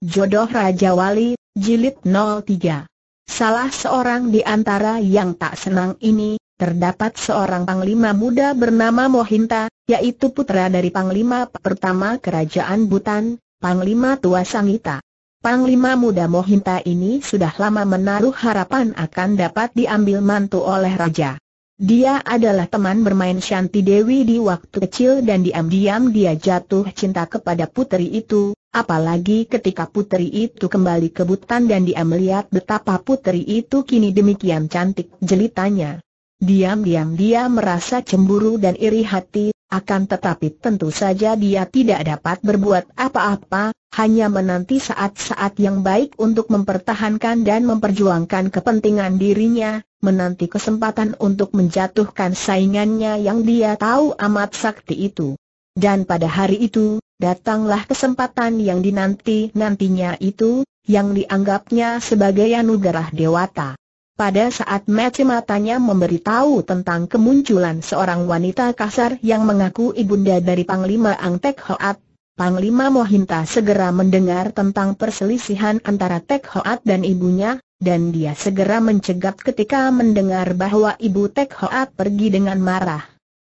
Jodoh Raja Wali, Jilid 03 Salah seorang di antara yang tak senang ini, terdapat seorang panglima muda bernama Mohinta, yaitu putra dari panglima pertama kerajaan Butan, Panglima Tua Sangita. Panglima muda Mohinta ini sudah lama menaruh harapan akan dapat diambil mantu oleh raja. Dia adalah teman bermain Shanti Dewi di waktu kecil dan diam-diam dia jatuh cinta kepada putri itu, apalagi ketika putri itu kembali ke Butan dan dia melihat betapa putri itu kini demikian cantik jelitanya. Diam-diam dia merasa cemburu dan iri hati, akan tetapi tentu saja dia tidak dapat berbuat apa-apa, hanya menanti saat-saat yang baik untuk mempertahankan dan memperjuangkan kepentingan dirinya, menanti kesempatan untuk menjatuhkan saingannya yang dia tahu amat sakti itu. Dan pada hari itu, datanglah kesempatan yang dinanti-nantinya itu, yang dianggapnya sebagai anugerah dewata. Pada saat mata matanya memberitahu tentang kemunculan seorang wanita kasar yang mengaku ibunda dari Panglima Ang Tek Hoat, Panglima Mohinta segera mendengar tentang perselisihan antara Tek Hoat dan ibunya, dan dia segera mencegat ketika mendengar bahwa Ibu Tek Hoat pergi dengan marah.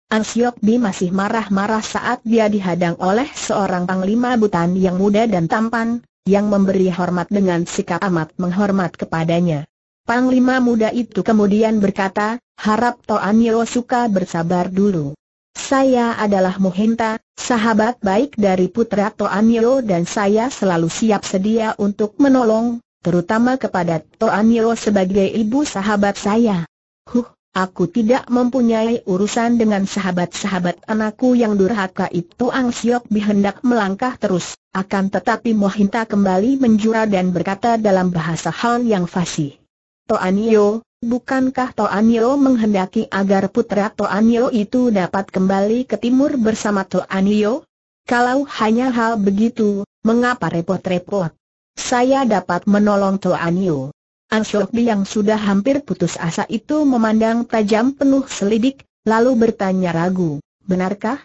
Ang Siok Bi masih marah-marah saat dia dihadang oleh seorang panglima butan yang muda dan tampan, yang memberi hormat dengan sikap amat menghormat kepadanya. Panglima muda itu kemudian berkata, harap Toan suka bersabar dulu. Saya adalah Muhinta, sahabat baik dari putra Toan Yeo dan saya selalu siap sedia untuk menolong, terutama kepada Toan Yeo sebagai ibu sahabat saya. Huh, aku tidak mempunyai urusan dengan sahabat-sahabat anakku yang durhaka itu Ang Siok Bi melangkah terus, akan tetapi Mohinta kembali menjura dan berkata dalam bahasa Han yang fasih. Toan Yeo, Bukankah Toanio menghendaki agar putra Toanio itu dapat kembali ke timur bersama Toanio? Kalau hanya hal begitu, mengapa repot-repot? saya dapat menolong Tuan Yu. Anshokbi yang sudah hampir putus asa itu memandang tajam penuh selidik, lalu bertanya ragu, benarkah?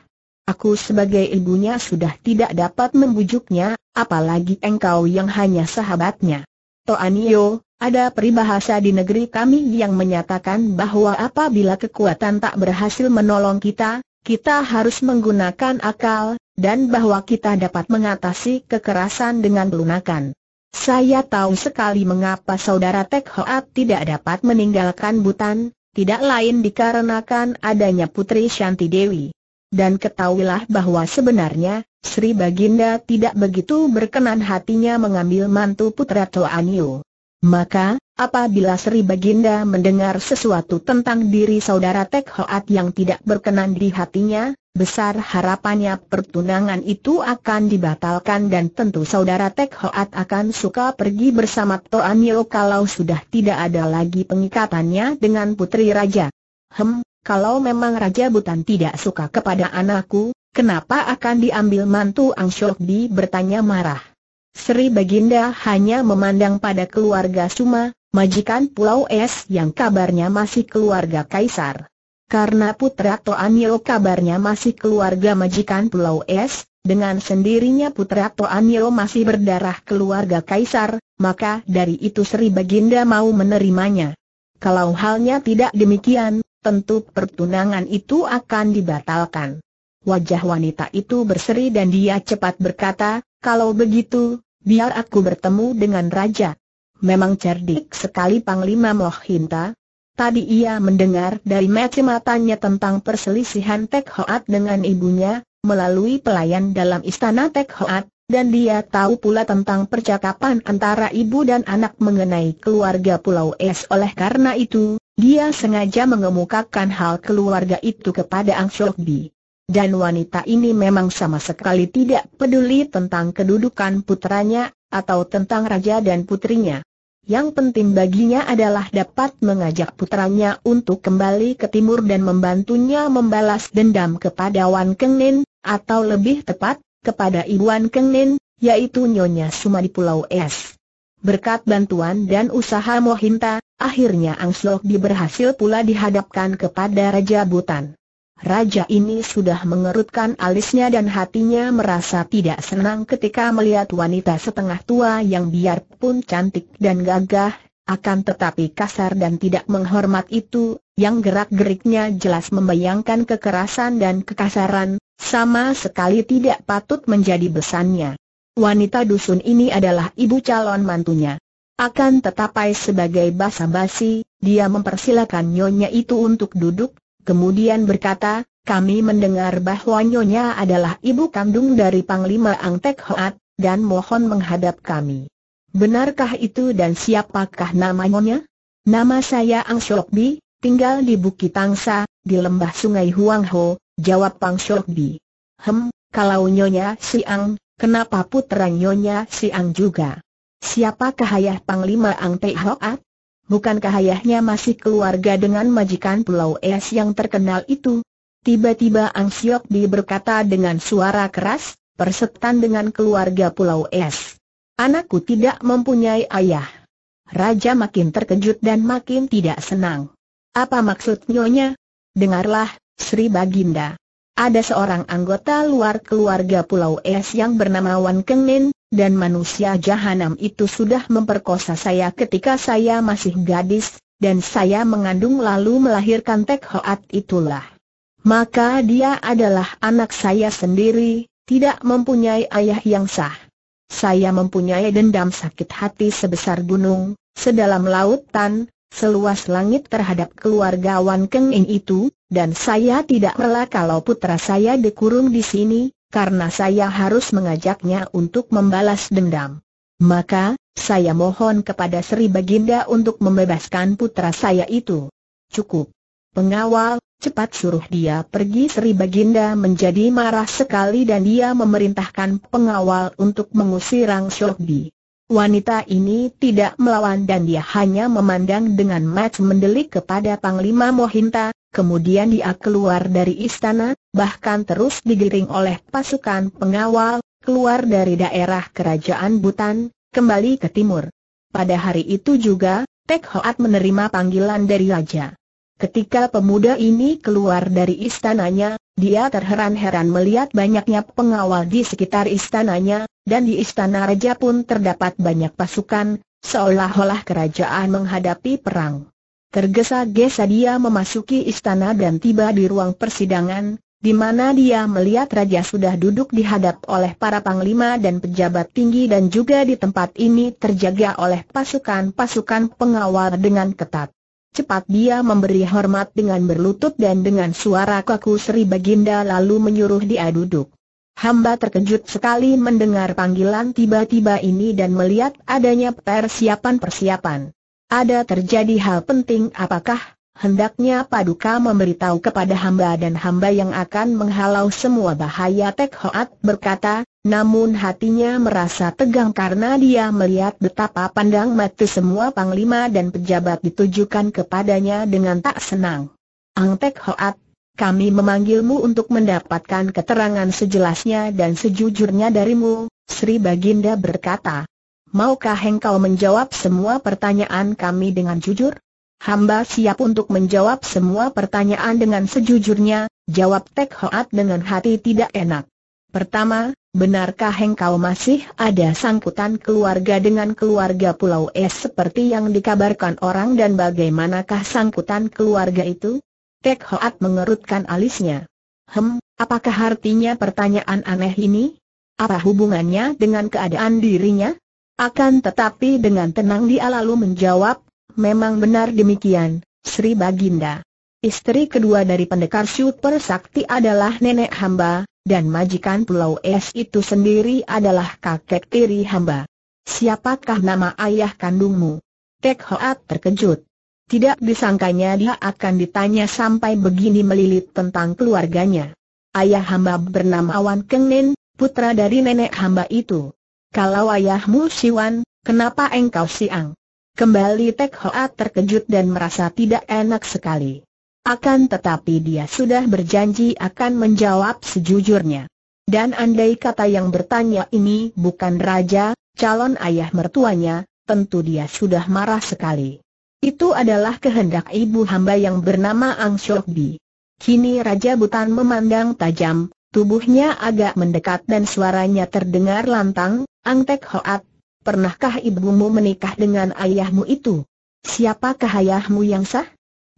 Aku sebagai ibunya sudah tidak dapat membujuknya, apalagi engkau yang hanya sahabatnya. Toanio, ada peribahasa di negeri kami yang menyatakan bahwa apabila kekuatan tak berhasil menolong kita, kita harus menggunakan akal, dan bahwa kita dapat mengatasi kekerasan dengan lunakan. Saya tahu sekali mengapa saudara Tek Hoat tidak dapat meninggalkan Butan, tidak lain dikarenakan adanya Putri Shanti Dewi. Dan ketahuilah bahwa sebenarnya, Sri Baginda tidak begitu berkenan hatinya mengambil mantu putra Toanio. Maka, apabila Sri Baginda mendengar sesuatu tentang diri saudara Tek Hoat yang tidak berkenan di hatinya, Besar harapannya pertunangan itu akan dibatalkan dan tentu saudara Tek Hoat akan suka pergi bersama Toan Yeo kalau sudah tidak ada lagi pengikatannya dengan putri raja. Hem, kalau memang Raja Butan tidak suka kepada anakku, kenapa akan diambil mantu Ang Syok Di bertanya marah. Sri Baginda hanya memandang pada keluarga Suma, majikan Pulau Es yang kabarnya masih keluarga Kaisar. Karena putra Toanyo kabarnya masih keluarga majikan Pulau Es, dengan sendirinya putra Toanyo masih berdarah keluarga kaisar, maka dari itu Sri Baginda mau menerimanya. Kalau halnya tidak demikian, tentu pertunangan itu akan dibatalkan. Wajah wanita itu berseri dan dia cepat berkata, kalau begitu, biar aku bertemu dengan raja. Memang cerdik sekali Panglima Mohinta, Tadi ia mendengar dari mata-matanya tentang perselisihan Tek Hoat dengan ibunya, melalui pelayan dalam istana Tek Hoat, dan dia tahu pula tentang percakapan antara ibu dan anak mengenai keluarga Pulau Es oleh karena itu, dia sengaja mengemukakan hal keluarga itu kepada Ang Shokbi. Dan wanita ini memang sama sekali tidak peduli tentang kedudukan putranya, atau tentang raja dan putrinya. Yang penting baginya adalah dapat mengajak putranya untuk kembali ke timur dan membantunya membalas dendam kepada Wan Kengnin, atau lebih tepat, kepada Iwan Kengnin, yaitu Nyonya Suma di Pulau Es. Berkat bantuan dan usaha Mohinta, akhirnya Angslok diberhasil pula dihadapkan kepada Raja Butan. Raja ini sudah mengerutkan alisnya dan hatinya merasa tidak senang ketika melihat wanita setengah tua yang biarpun cantik dan gagah, akan tetapi kasar dan tidak menghormat itu, yang gerak-geriknya jelas membayangkan kekerasan dan kekasaran, sama sekali tidak patut menjadi besannya. Wanita dusun ini adalah ibu calon mantunya. Akan tetapai sebagai basa-basi, dia mempersilakan nyonya itu untuk duduk, Kemudian berkata, kami mendengar bahwa Nyonya adalah ibu kandung dari Panglima Ang Tek Hoat, dan mohon menghadap kami. Benarkah itu dan siapakah nama Nyonya? Nama saya Ang Shokbi, tinggal di Bukit Tangsa, di lembah sungai Huang Ho, jawab Pang Bi. Hem, kalau Nyonya Siang, kenapa putra Nyonya Siang juga? Siapakah ayah Panglima Ang Tek Hoat? Bukankah ayahnya masih keluarga dengan majikan Pulau Es yang terkenal itu? Tiba-tiba Ang Siok Di berkata dengan suara keras, persetan dengan keluarga Pulau Es. Anakku tidak mempunyai ayah. Raja makin terkejut dan makin tidak senang. Apa maksud nyonya? Dengarlah, Sri Baginda. Ada seorang anggota luar keluarga Pulau Es yang bernama Wan Keng Min dan manusia jahanam itu sudah memperkosa saya ketika saya masih gadis, dan saya mengandung lalu melahirkan Tek Hoat itulah. Maka dia adalah anak saya sendiri, tidak mempunyai ayah yang sah. Saya mempunyai dendam sakit hati sebesar gunung, sedalam lautan, seluas langit terhadap keluarga Wan Keng Ing itu, dan saya tidak rela kalau putra saya dikurung di sini, karena saya harus mengajaknya untuk membalas dendam. Maka, saya mohon kepada Sri Baginda untuk membebaskan putra saya itu. Cukup. Pengawal, cepat suruh dia pergi Sri Baginda menjadi marah sekali dan dia memerintahkan pengawal untuk mengusir Rang Shokbi. Wanita ini tidak melawan dan dia hanya memandang dengan mata mendelik kepada Panglima Mohinta, Kemudian dia keluar dari istana, bahkan terus digiring oleh pasukan pengawal, keluar dari daerah kerajaan Butan, kembali ke timur. Pada hari itu juga, Tek Hoat menerima panggilan dari Raja. Ketika pemuda ini keluar dari istananya, dia terheran-heran melihat banyaknya pengawal di sekitar istananya, dan di istana raja pun terdapat banyak pasukan, seolah-olah kerajaan menghadapi perang. Tergesa-gesa dia memasuki istana dan tiba di ruang persidangan, di mana dia melihat raja sudah duduk dihadap oleh para panglima dan pejabat tinggi dan juga di tempat ini terjaga oleh pasukan-pasukan pengawal dengan ketat. Cepat dia memberi hormat dengan berlutut dan dengan suara kaku Sri Baginda lalu menyuruh dia duduk. Hamba terkejut sekali mendengar panggilan tiba-tiba ini dan melihat adanya persiapan-persiapan. Ada terjadi hal penting apakah? Hendaknya Paduka memberitahu kepada hamba dan hamba yang akan menghalau semua bahaya Tek Hoat berkata, namun hatinya merasa tegang karena dia melihat betapa pandang mati semua panglima dan pejabat ditujukan kepadanya dengan tak senang. Ang Tek Hoat, kami memanggilmu untuk mendapatkan keterangan sejelasnya dan sejujurnya darimu, Sri Baginda berkata. Maukah engkau menjawab semua pertanyaan kami dengan jujur? Hamba siap untuk menjawab semua pertanyaan dengan sejujurnya, jawab Tek Hoat dengan hati tidak enak. Pertama, benarkah engkau masih ada sangkutan keluarga dengan keluarga Pulau Es seperti yang dikabarkan orang dan bagaimanakah sangkutan keluarga itu? Tek Hoat mengerutkan alisnya. Hem, apakah artinya pertanyaan aneh ini? Apa hubungannya dengan keadaan dirinya? Akan tetapi dengan tenang dia lalu menjawab, memang benar demikian, Sri Baginda. Istri kedua dari pendekar super sakti adalah nenek hamba, dan majikan pulau es itu sendiri adalah kakek tiri hamba. Siapakah nama ayah kandungmu? Tek Hoat terkejut. Tidak disangkanya dia akan ditanya sampai begini melilit tentang keluarganya. Ayah hamba bernama Awan Kengnen, putra dari nenek hamba itu. Kalau ayahmu Siwan, kenapa engkau siang? Kembali Tek Hoa terkejut dan merasa tidak enak sekali. Akan tetapi dia sudah berjanji akan menjawab sejujurnya. Dan andai kata yang bertanya ini bukan raja, calon ayah mertuanya, tentu dia sudah marah sekali. Itu adalah kehendak ibu hamba yang bernama Ang Shok Bi. Kini Raja Butan memandang tajam, Tubuhnya agak mendekat dan suaranya terdengar lantang, Angtek Hoat, pernahkah ibumu menikah dengan ayahmu itu? Siapakah ayahmu yang sah?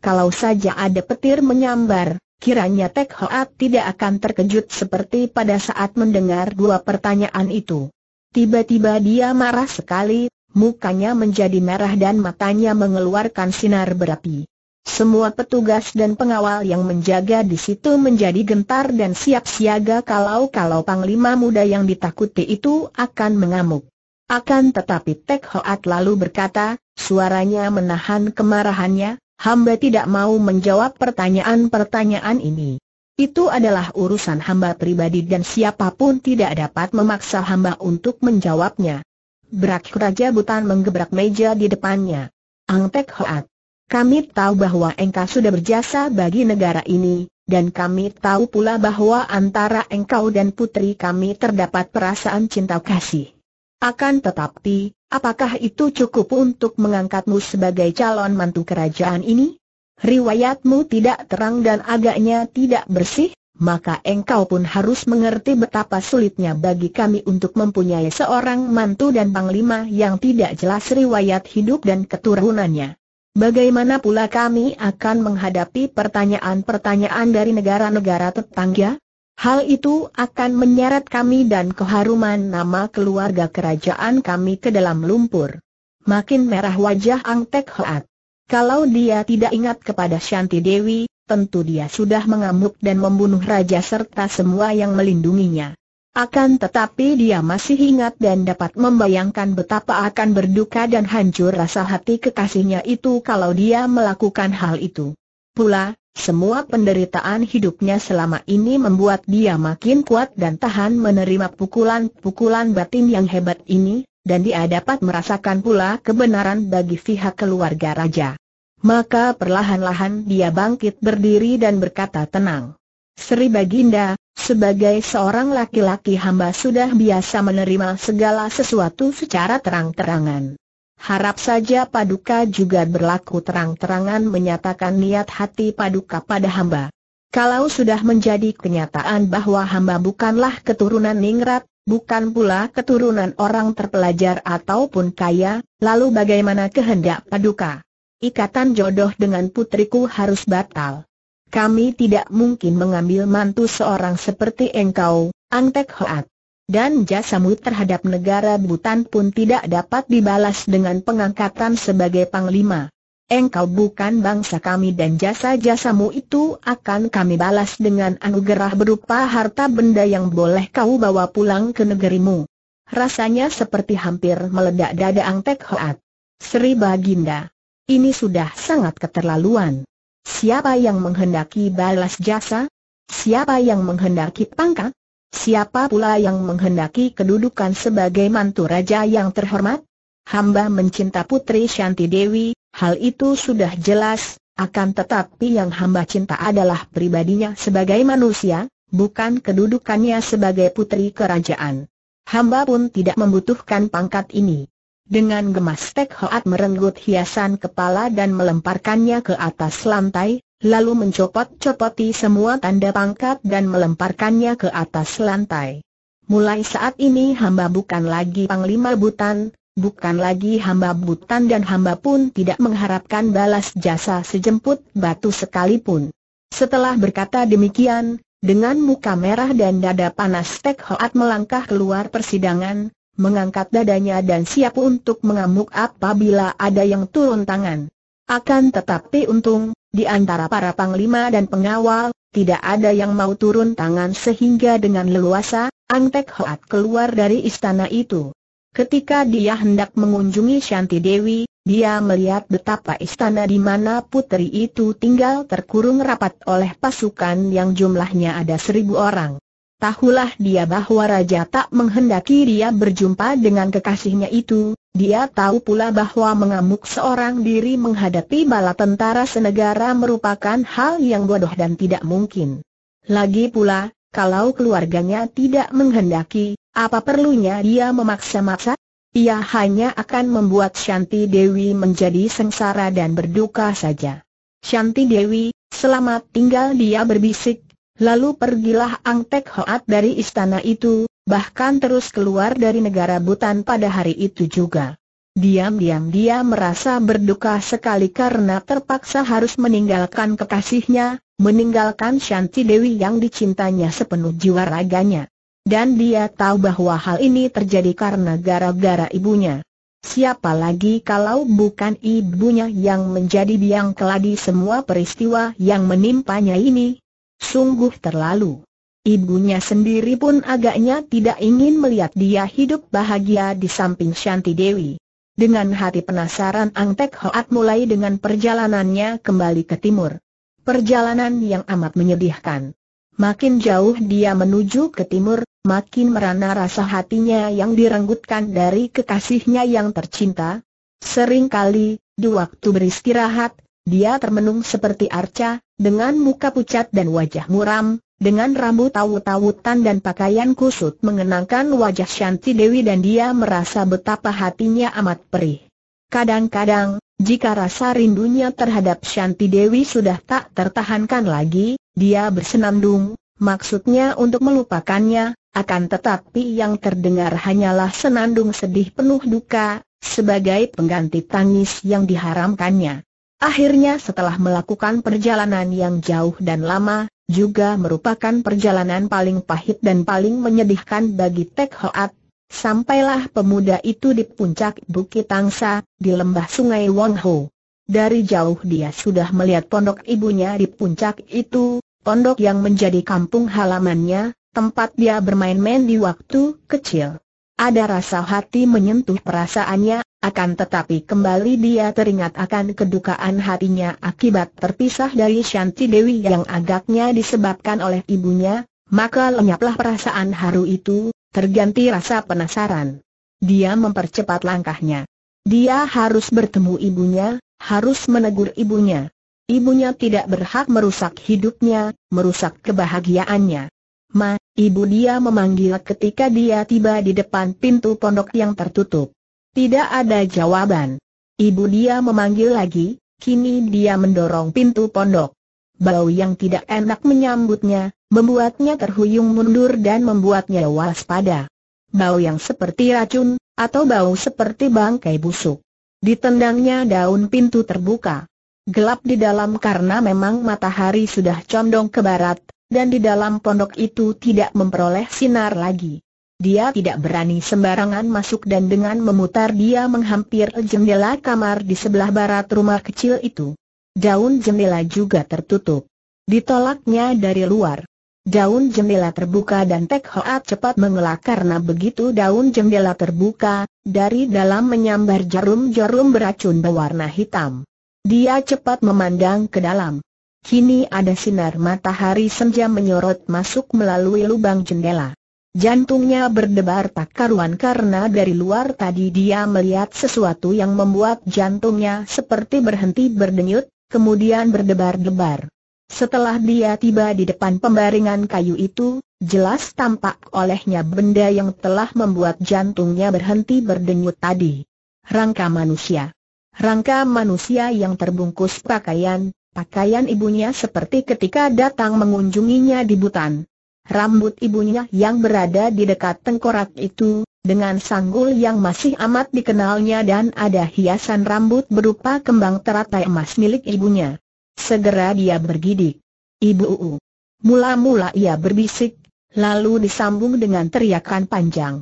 Kalau saja ada petir menyambar, kiranya Tek Hoat tidak akan terkejut seperti pada saat mendengar dua pertanyaan itu. Tiba-tiba dia marah sekali, mukanya menjadi merah dan matanya mengeluarkan sinar berapi. Semua petugas dan pengawal yang menjaga di situ menjadi gentar dan siap siaga kalau-kalau panglima muda yang ditakuti itu akan mengamuk. Akan tetapi Tek Hoat lalu berkata, suaranya menahan kemarahannya, hamba tidak mau menjawab pertanyaan-pertanyaan ini. Itu adalah urusan hamba pribadi dan siapapun tidak dapat memaksa hamba untuk menjawabnya. Berak Raja Butan menggebrak meja di depannya. Ang Tek Hoat. Kami tahu bahwa engkau sudah berjasa bagi negara ini, dan kami tahu pula bahwa antara engkau dan putri kami terdapat perasaan cinta kasih. Akan tetapi, apakah itu cukup untuk mengangkatmu sebagai calon mantu kerajaan ini? Riwayatmu tidak terang dan agaknya tidak bersih, maka engkau pun harus mengerti betapa sulitnya bagi kami untuk mempunyai seorang mantu dan panglima yang tidak jelas riwayat hidup dan keturunannya. Bagaimana pula kami akan menghadapi pertanyaan-pertanyaan dari negara-negara tetangga? Hal itu akan menyeret kami dan keharuman nama keluarga kerajaan kami ke dalam lumpur. Makin merah wajah Ang Tek Hoat. Kalau dia tidak ingat kepada Shanti Dewi, tentu dia sudah mengamuk dan membunuh raja serta semua yang melindunginya. Akan tetapi dia masih ingat dan dapat membayangkan betapa akan berduka dan hancur rasa hati kekasihnya itu kalau dia melakukan hal itu. Pula, semua penderitaan hidupnya selama ini membuat dia makin kuat dan tahan menerima pukulan-pukulan batin yang hebat ini, dan dia dapat merasakan pula kebenaran bagi pihak keluarga raja. Maka perlahan-lahan dia bangkit berdiri dan berkata tenang. Sri Baginda, sebagai seorang laki-laki hamba sudah biasa menerima segala sesuatu secara terang-terangan. Harap saja Paduka juga berlaku terang-terangan menyatakan niat hati Paduka pada hamba. Kalau sudah menjadi kenyataan bahwa hamba bukanlah keturunan ningrat, bukan pula keturunan orang terpelajar ataupun kaya, lalu bagaimana kehendak Paduka? Ikatan jodoh dengan putriku harus batal. Kami tidak mungkin mengambil mantu seorang seperti engkau, Antek Hoat. Dan jasamu terhadap negara Butan pun tidak dapat dibalas dengan pengangkatan sebagai panglima. Engkau bukan bangsa kami dan jasa-jasamu itu akan kami balas dengan anugerah berupa harta benda yang boleh kau bawa pulang ke negerimu. Rasanya seperti hampir meledak dada Angtek Hoat. Sri Baginda, ini sudah sangat keterlaluan. Siapa yang menghendaki balas jasa? Siapa yang menghendaki pangkat? Siapa pula yang menghendaki kedudukan sebagai mantu raja yang terhormat? Hamba mencinta putri Shanti Dewi, hal itu sudah jelas, akan tetapi yang hamba cinta adalah pribadinya sebagai manusia, bukan kedudukannya sebagai putri kerajaan. Hamba pun tidak membutuhkan pangkat ini. Dengan gemas Tek Hoat merenggut hiasan kepala dan melemparkannya ke atas lantai, lalu mencopot-copoti semua tanda pangkat dan melemparkannya ke atas lantai. Mulai saat ini hamba bukan lagi Panglima Butan, bukan lagi hamba Butan dan hamba pun tidak mengharapkan balas jasa sejemput batu sekalipun. Setelah berkata demikian, dengan muka merah dan dada panas Tek Hoat melangkah keluar persidangan, mengangkat dadanya dan siap untuk mengamuk apabila ada yang turun tangan. Akan tetapi untung, di antara para panglima dan pengawal, tidak ada yang mau turun tangan sehingga dengan leluasa, Angtek Hoat keluar dari istana itu. Ketika dia hendak mengunjungi Shanti Dewi, dia melihat betapa istana di mana putri itu tinggal terkurung rapat oleh pasukan yang jumlahnya ada seribu orang. Tahulah dia bahwa raja tak menghendaki dia berjumpa dengan kekasihnya itu, dia tahu pula bahwa mengamuk seorang diri menghadapi bala tentara senegara merupakan hal yang bodoh dan tidak mungkin. Lagi pula, kalau keluarganya tidak menghendaki, apa perlunya dia memaksa-maksa? Ia hanya akan membuat Shanti Dewi menjadi sengsara dan berduka saja. Shanti Dewi, selamat tinggal dia berbisik Lalu pergilah Ang Tek Hoat dari istana itu, bahkan terus keluar dari negara Butan pada hari itu juga. Diam-diam dia merasa berduka sekali karena terpaksa harus meninggalkan kekasihnya, meninggalkan Shanti Dewi yang dicintanya sepenuh jiwa raganya. Dan dia tahu bahwa hal ini terjadi karena gara-gara ibunya. Siapa lagi kalau bukan ibunya yang menjadi biang keladi semua peristiwa yang menimpanya ini? Sungguh terlalu. Ibunya sendiri pun agaknya tidak ingin melihat dia hidup bahagia di samping Shanti Dewi. Dengan hati penasaran Ang Tek Hoat mulai dengan perjalanannya kembali ke timur. Perjalanan yang amat menyedihkan. Makin jauh dia menuju ke timur, makin merana rasa hatinya yang direnggutkan dari kekasihnya yang tercinta. Seringkali, di waktu beristirahat, dia termenung seperti arca, dengan muka pucat dan wajah muram, dengan rambut tawut-tawutan dan pakaian kusut mengenangkan wajah Shanti Dewi dan dia merasa betapa hatinya amat perih. Kadang-kadang, jika rasa rindunya terhadap Shanti Dewi sudah tak tertahankan lagi, dia bersenandung, maksudnya untuk melupakannya, akan tetapi yang terdengar hanyalah senandung sedih penuh duka, sebagai pengganti tangis yang diharamkannya. Akhirnya setelah melakukan perjalanan yang jauh dan lama, juga merupakan perjalanan paling pahit dan paling menyedihkan bagi Tek Hoat, sampailah pemuda itu di puncak Bukit Tangsa, di lembah sungai Wong Ho. Dari jauh dia sudah melihat pondok ibunya di puncak itu, pondok yang menjadi kampung halamannya, tempat dia bermain-main di waktu kecil. Ada rasa hati menyentuh perasaannya akan tetapi kembali dia teringat akan kedukaan hatinya akibat terpisah dari Shanti Dewi yang agaknya disebabkan oleh ibunya, maka lenyaplah perasaan haru itu, terganti rasa penasaran. Dia mempercepat langkahnya. Dia harus bertemu ibunya, harus menegur ibunya. Ibunya tidak berhak merusak hidupnya, merusak kebahagiaannya. Ma, ibu dia memanggil ketika dia tiba di depan pintu pondok yang tertutup. Tidak ada jawaban. Ibu dia memanggil lagi, kini dia mendorong pintu pondok. Bau yang tidak enak menyambutnya, membuatnya terhuyung mundur dan membuatnya waspada. Bau yang seperti racun, atau bau seperti bangkai busuk. Ditendangnya daun pintu terbuka. Gelap di dalam karena memang matahari sudah condong ke barat, dan di dalam pondok itu tidak memperoleh sinar lagi. Dia tidak berani sembarangan masuk dan dengan memutar dia menghampir jendela kamar di sebelah barat rumah kecil itu. Daun jendela juga tertutup. Ditolaknya dari luar. Daun jendela terbuka dan Tek Hoat cepat mengelak karena begitu daun jendela terbuka, dari dalam menyambar jarum-jarum beracun berwarna hitam. Dia cepat memandang ke dalam. Kini ada sinar matahari senja menyorot masuk melalui lubang jendela. Jantungnya berdebar tak karuan karena dari luar tadi dia melihat sesuatu yang membuat jantungnya seperti berhenti berdenyut, kemudian berdebar-debar. Setelah dia tiba di depan pembaringan kayu itu, jelas tampak olehnya benda yang telah membuat jantungnya berhenti berdenyut tadi. Rangka manusia. Rangka manusia yang terbungkus pakaian, pakaian ibunya seperti ketika datang mengunjunginya di Butan. Rambut ibunya yang berada di dekat tengkorak itu, dengan sanggul yang masih amat dikenalnya dan ada hiasan rambut berupa kembang teratai emas milik ibunya. Segera dia bergidik. Ibu Uu. Mula-mula ia berbisik, lalu disambung dengan teriakan panjang.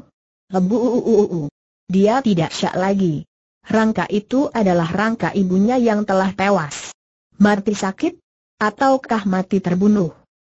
Lebu Uu Uu. Dia tidak syak lagi. Rangka itu adalah rangka ibunya yang telah tewas. Mati sakit? Ataukah mati terbunuh?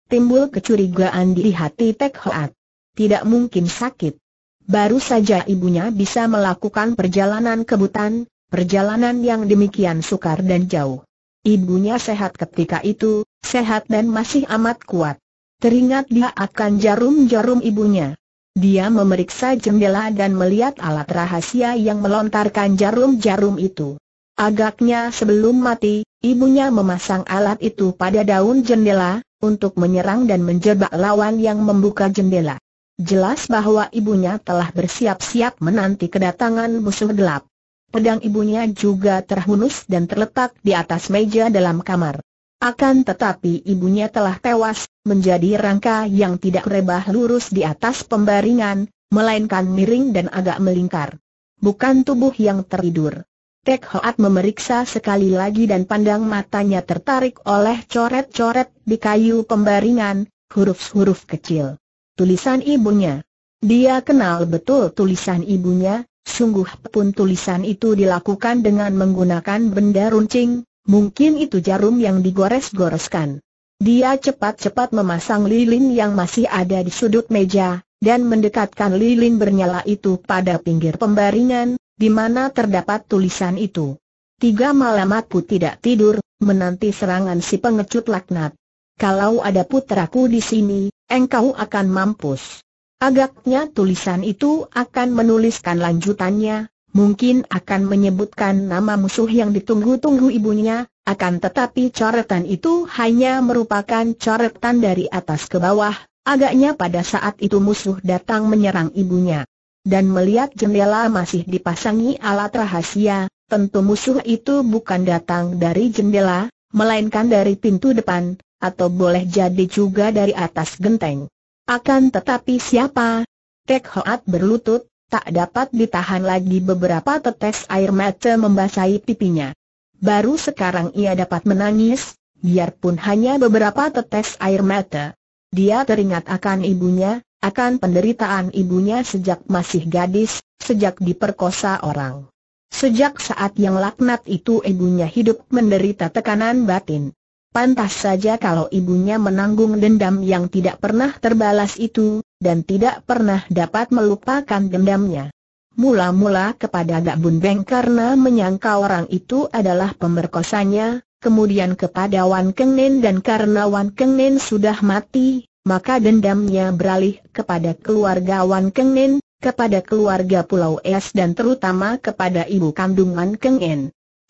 timbul kecurigaan di hati Tek Hoat. Tidak mungkin sakit. Baru saja ibunya bisa melakukan perjalanan ke Butan, perjalanan yang demikian sukar dan jauh. Ibunya sehat ketika itu, sehat dan masih amat kuat. Teringat dia akan jarum-jarum ibunya. Dia memeriksa jendela dan melihat alat rahasia yang melontarkan jarum-jarum itu. Agaknya sebelum mati, ibunya memasang alat itu pada daun jendela, untuk menyerang dan menjebak lawan yang membuka jendela. Jelas bahwa ibunya telah bersiap-siap menanti kedatangan musuh gelap. Pedang ibunya juga terhunus dan terletak di atas meja dalam kamar. Akan tetapi ibunya telah tewas, menjadi rangka yang tidak rebah lurus di atas pembaringan, melainkan miring dan agak melingkar. Bukan tubuh yang tertidur. Tek Hoat memeriksa sekali lagi dan pandang matanya tertarik oleh coret-coret di kayu pembaringan, huruf-huruf kecil. Tulisan ibunya. Dia kenal betul tulisan ibunya, sungguh pun tulisan itu dilakukan dengan menggunakan benda runcing, mungkin itu jarum yang digores-goreskan. Dia cepat-cepat memasang lilin yang masih ada di sudut meja, dan mendekatkan lilin bernyala itu pada pinggir pembaringan, di mana terdapat tulisan itu. Tiga malam aku tidak tidur, menanti serangan si pengecut laknat. Kalau ada putraku di sini, engkau akan mampus. Agaknya tulisan itu akan menuliskan lanjutannya, mungkin akan menyebutkan nama musuh yang ditunggu-tunggu ibunya, akan tetapi coretan itu hanya merupakan coretan dari atas ke bawah, agaknya pada saat itu musuh datang menyerang ibunya dan melihat jendela masih dipasangi alat rahasia, tentu musuh itu bukan datang dari jendela, melainkan dari pintu depan, atau boleh jadi juga dari atas genteng. Akan tetapi siapa? Tek Hoat berlutut, tak dapat ditahan lagi beberapa tetes air mata membasahi pipinya. Baru sekarang ia dapat menangis, biarpun hanya beberapa tetes air mata. Dia teringat akan ibunya, akan penderitaan ibunya sejak masih gadis, sejak diperkosa orang. Sejak saat yang laknat itu ibunya hidup menderita tekanan batin. Pantas saja kalau ibunya menanggung dendam yang tidak pernah terbalas itu, dan tidak pernah dapat melupakan dendamnya. Mula-mula kepada Gak Bun Beng karena menyangka orang itu adalah pemerkosanya, kemudian kepada Wan Keng Nen dan karena Wan Keng Nen sudah mati, maka dendamnya beralih kepada keluarga Wan Keng Nen, kepada keluarga Pulau Es dan terutama kepada ibu kandungan Wan Keng Nen.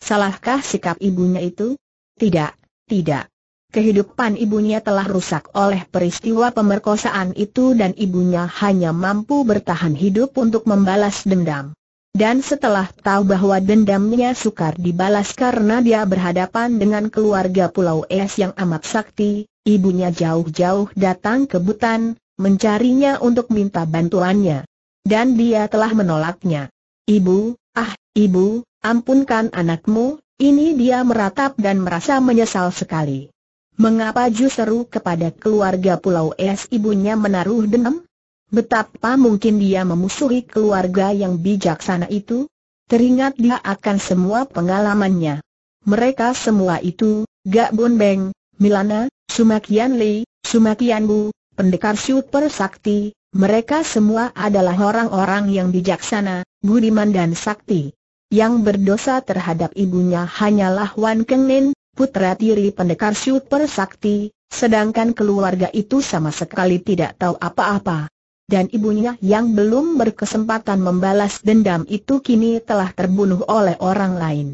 Salahkah sikap ibunya itu? Tidak, tidak. Kehidupan ibunya telah rusak oleh peristiwa pemerkosaan itu dan ibunya hanya mampu bertahan hidup untuk membalas dendam. Dan setelah tahu bahwa dendamnya sukar dibalas karena dia berhadapan dengan keluarga Pulau Es yang amat sakti, Ibunya jauh-jauh datang ke Butan, mencarinya untuk minta bantuannya. Dan dia telah menolaknya. Ibu, ah, ibu, ampunkan anakmu, ini dia meratap dan merasa menyesal sekali. Mengapa justru kepada keluarga Pulau Es ibunya menaruh dendam? Betapa mungkin dia memusuhi keluarga yang bijaksana itu? Teringat dia akan semua pengalamannya. Mereka semua itu, Gak Bon Beng, Milana, Sumakian Li, Sumakian Bu, pendekar super sakti, mereka semua adalah orang-orang yang bijaksana, budiman dan sakti. Yang berdosa terhadap ibunya hanyalah Wan Kengnin, putra tiri pendekar super sakti, sedangkan keluarga itu sama sekali tidak tahu apa-apa. Dan ibunya yang belum berkesempatan membalas dendam itu kini telah terbunuh oleh orang lain.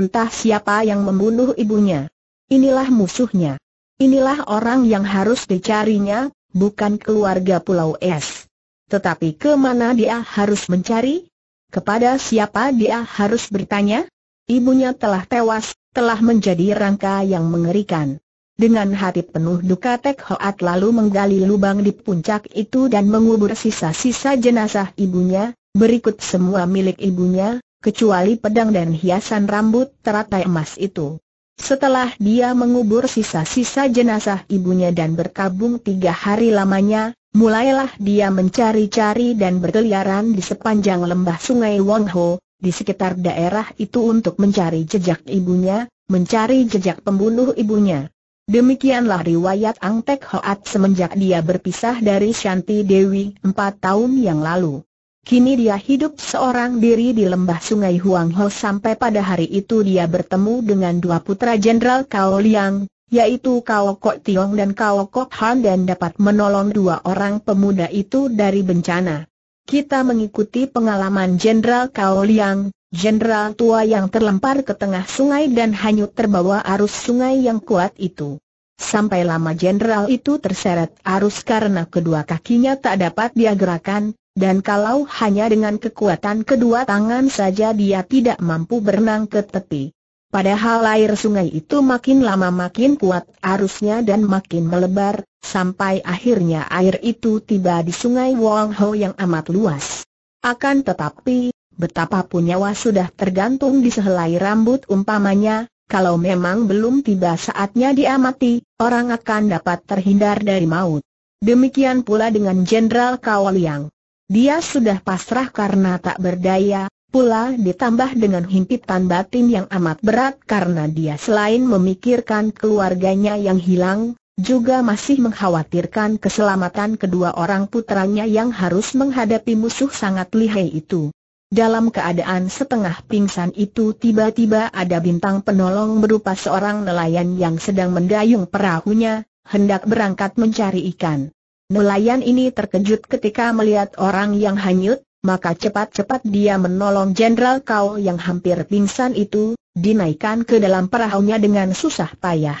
Entah siapa yang membunuh ibunya. Inilah musuhnya. Inilah orang yang harus dicarinya, bukan keluarga Pulau Es. Tetapi ke mana dia harus mencari? Kepada siapa dia harus bertanya? Ibunya telah tewas, telah menjadi rangka yang mengerikan. Dengan hati penuh duka Tek Hoat lalu menggali lubang di puncak itu dan mengubur sisa-sisa jenazah ibunya, berikut semua milik ibunya, kecuali pedang dan hiasan rambut teratai emas itu. Setelah dia mengubur sisa-sisa jenazah ibunya dan berkabung tiga hari lamanya, mulailah dia mencari-cari dan berkeliaran di sepanjang lembah sungai Wangho, di sekitar daerah itu untuk mencari jejak ibunya, mencari jejak pembunuh ibunya. Demikianlah riwayat Ang Tek Hoat semenjak dia berpisah dari Shanti Dewi empat tahun yang lalu. Kini dia hidup seorang diri di lembah sungai Huang Ho sampai pada hari itu dia bertemu dengan dua putra Jenderal Kao Liang, yaitu Kao Kok Tiong dan Kao Kok Han dan dapat menolong dua orang pemuda itu dari bencana. Kita mengikuti pengalaman Jenderal Kao Liang, Jenderal tua yang terlempar ke tengah sungai dan hanyut terbawa arus sungai yang kuat itu. Sampai lama jenderal itu terseret arus karena kedua kakinya tak dapat dia gerakan, dan kalau hanya dengan kekuatan kedua tangan saja dia tidak mampu berenang ke tepi. Padahal air sungai itu makin lama makin kuat arusnya dan makin melebar, sampai akhirnya air itu tiba di sungai Wong Ho yang amat luas. Akan tetapi, betapapun nyawa sudah tergantung di sehelai rambut umpamanya, kalau memang belum tiba saatnya diamati, orang akan dapat terhindar dari maut. Demikian pula dengan Jenderal Kawaliang. Dia sudah pasrah karena tak berdaya, pula ditambah dengan himpitan batin yang amat berat karena dia selain memikirkan keluarganya yang hilang, juga masih mengkhawatirkan keselamatan kedua orang putranya yang harus menghadapi musuh sangat lihai itu. Dalam keadaan setengah pingsan itu tiba-tiba ada bintang penolong berupa seorang nelayan yang sedang mendayung perahunya, hendak berangkat mencari ikan. Nelayan ini terkejut ketika melihat orang yang hanyut, maka cepat-cepat dia menolong Jenderal Kau yang hampir pingsan itu, dinaikkan ke dalam perahunya dengan susah payah.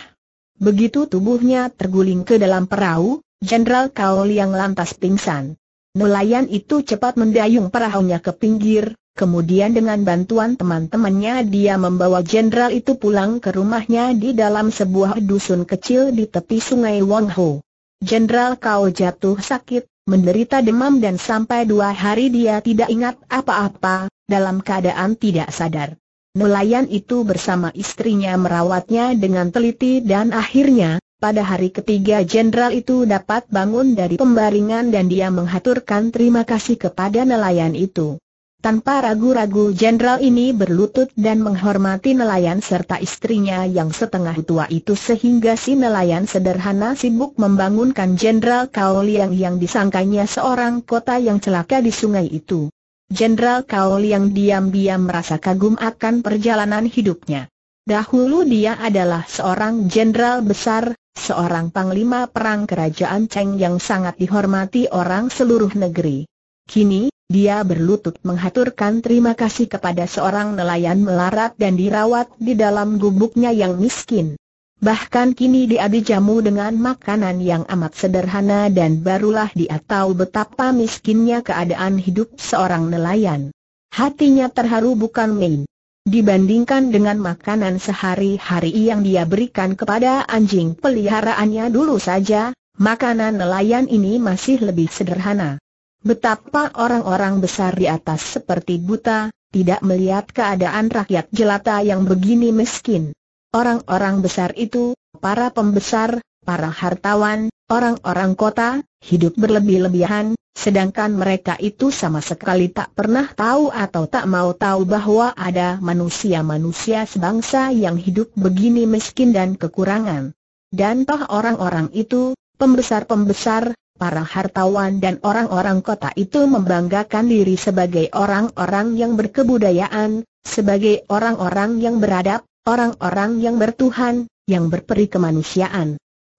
Begitu tubuhnya terguling ke dalam perahu, Jenderal Kau yang lantas pingsan. Nelayan itu cepat mendayung perahunya ke pinggir, kemudian dengan bantuan teman-temannya dia membawa jenderal itu pulang ke rumahnya di dalam sebuah dusun kecil di tepi sungai Wangho. Jenderal kau jatuh sakit, menderita demam dan sampai dua hari dia tidak ingat apa-apa, dalam keadaan tidak sadar. Nelayan itu bersama istrinya merawatnya dengan teliti dan akhirnya, pada hari ketiga jenderal itu dapat bangun dari pembaringan dan dia menghaturkan terima kasih kepada nelayan itu. Tanpa ragu-ragu jenderal ini berlutut dan menghormati nelayan serta istrinya yang setengah tua itu sehingga si nelayan sederhana sibuk membangunkan jenderal Kao yang disangkanya seorang kota yang celaka di sungai itu. Jenderal Kao diam-diam merasa kagum akan perjalanan hidupnya. Dahulu dia adalah seorang jenderal besar, seorang panglima perang kerajaan Cheng yang sangat dihormati orang seluruh negeri. Kini, dia berlutut menghaturkan terima kasih kepada seorang nelayan melarat dan dirawat di dalam gubuknya yang miskin. Bahkan kini dia dijamu dengan makanan yang amat sederhana dan barulah dia tahu betapa miskinnya keadaan hidup seorang nelayan. Hatinya terharu bukan main. Dibandingkan dengan makanan sehari-hari yang dia berikan kepada anjing peliharaannya dulu saja, makanan nelayan ini masih lebih sederhana. Betapa orang-orang besar di atas seperti buta, tidak melihat keadaan rakyat jelata yang begini miskin. Orang-orang besar itu, para pembesar, para hartawan, orang-orang kota, hidup berlebih-lebihan, sedangkan mereka itu sama sekali tak pernah tahu atau tak mau tahu bahwa ada manusia-manusia sebangsa yang hidup begini miskin dan kekurangan. Dan toh orang-orang itu, pembesar-pembesar, para hartawan dan orang-orang kota itu membanggakan diri sebagai orang-orang yang berkebudayaan, sebagai orang-orang yang beradab, orang-orang yang bertuhan, yang berperi kemanusiaan.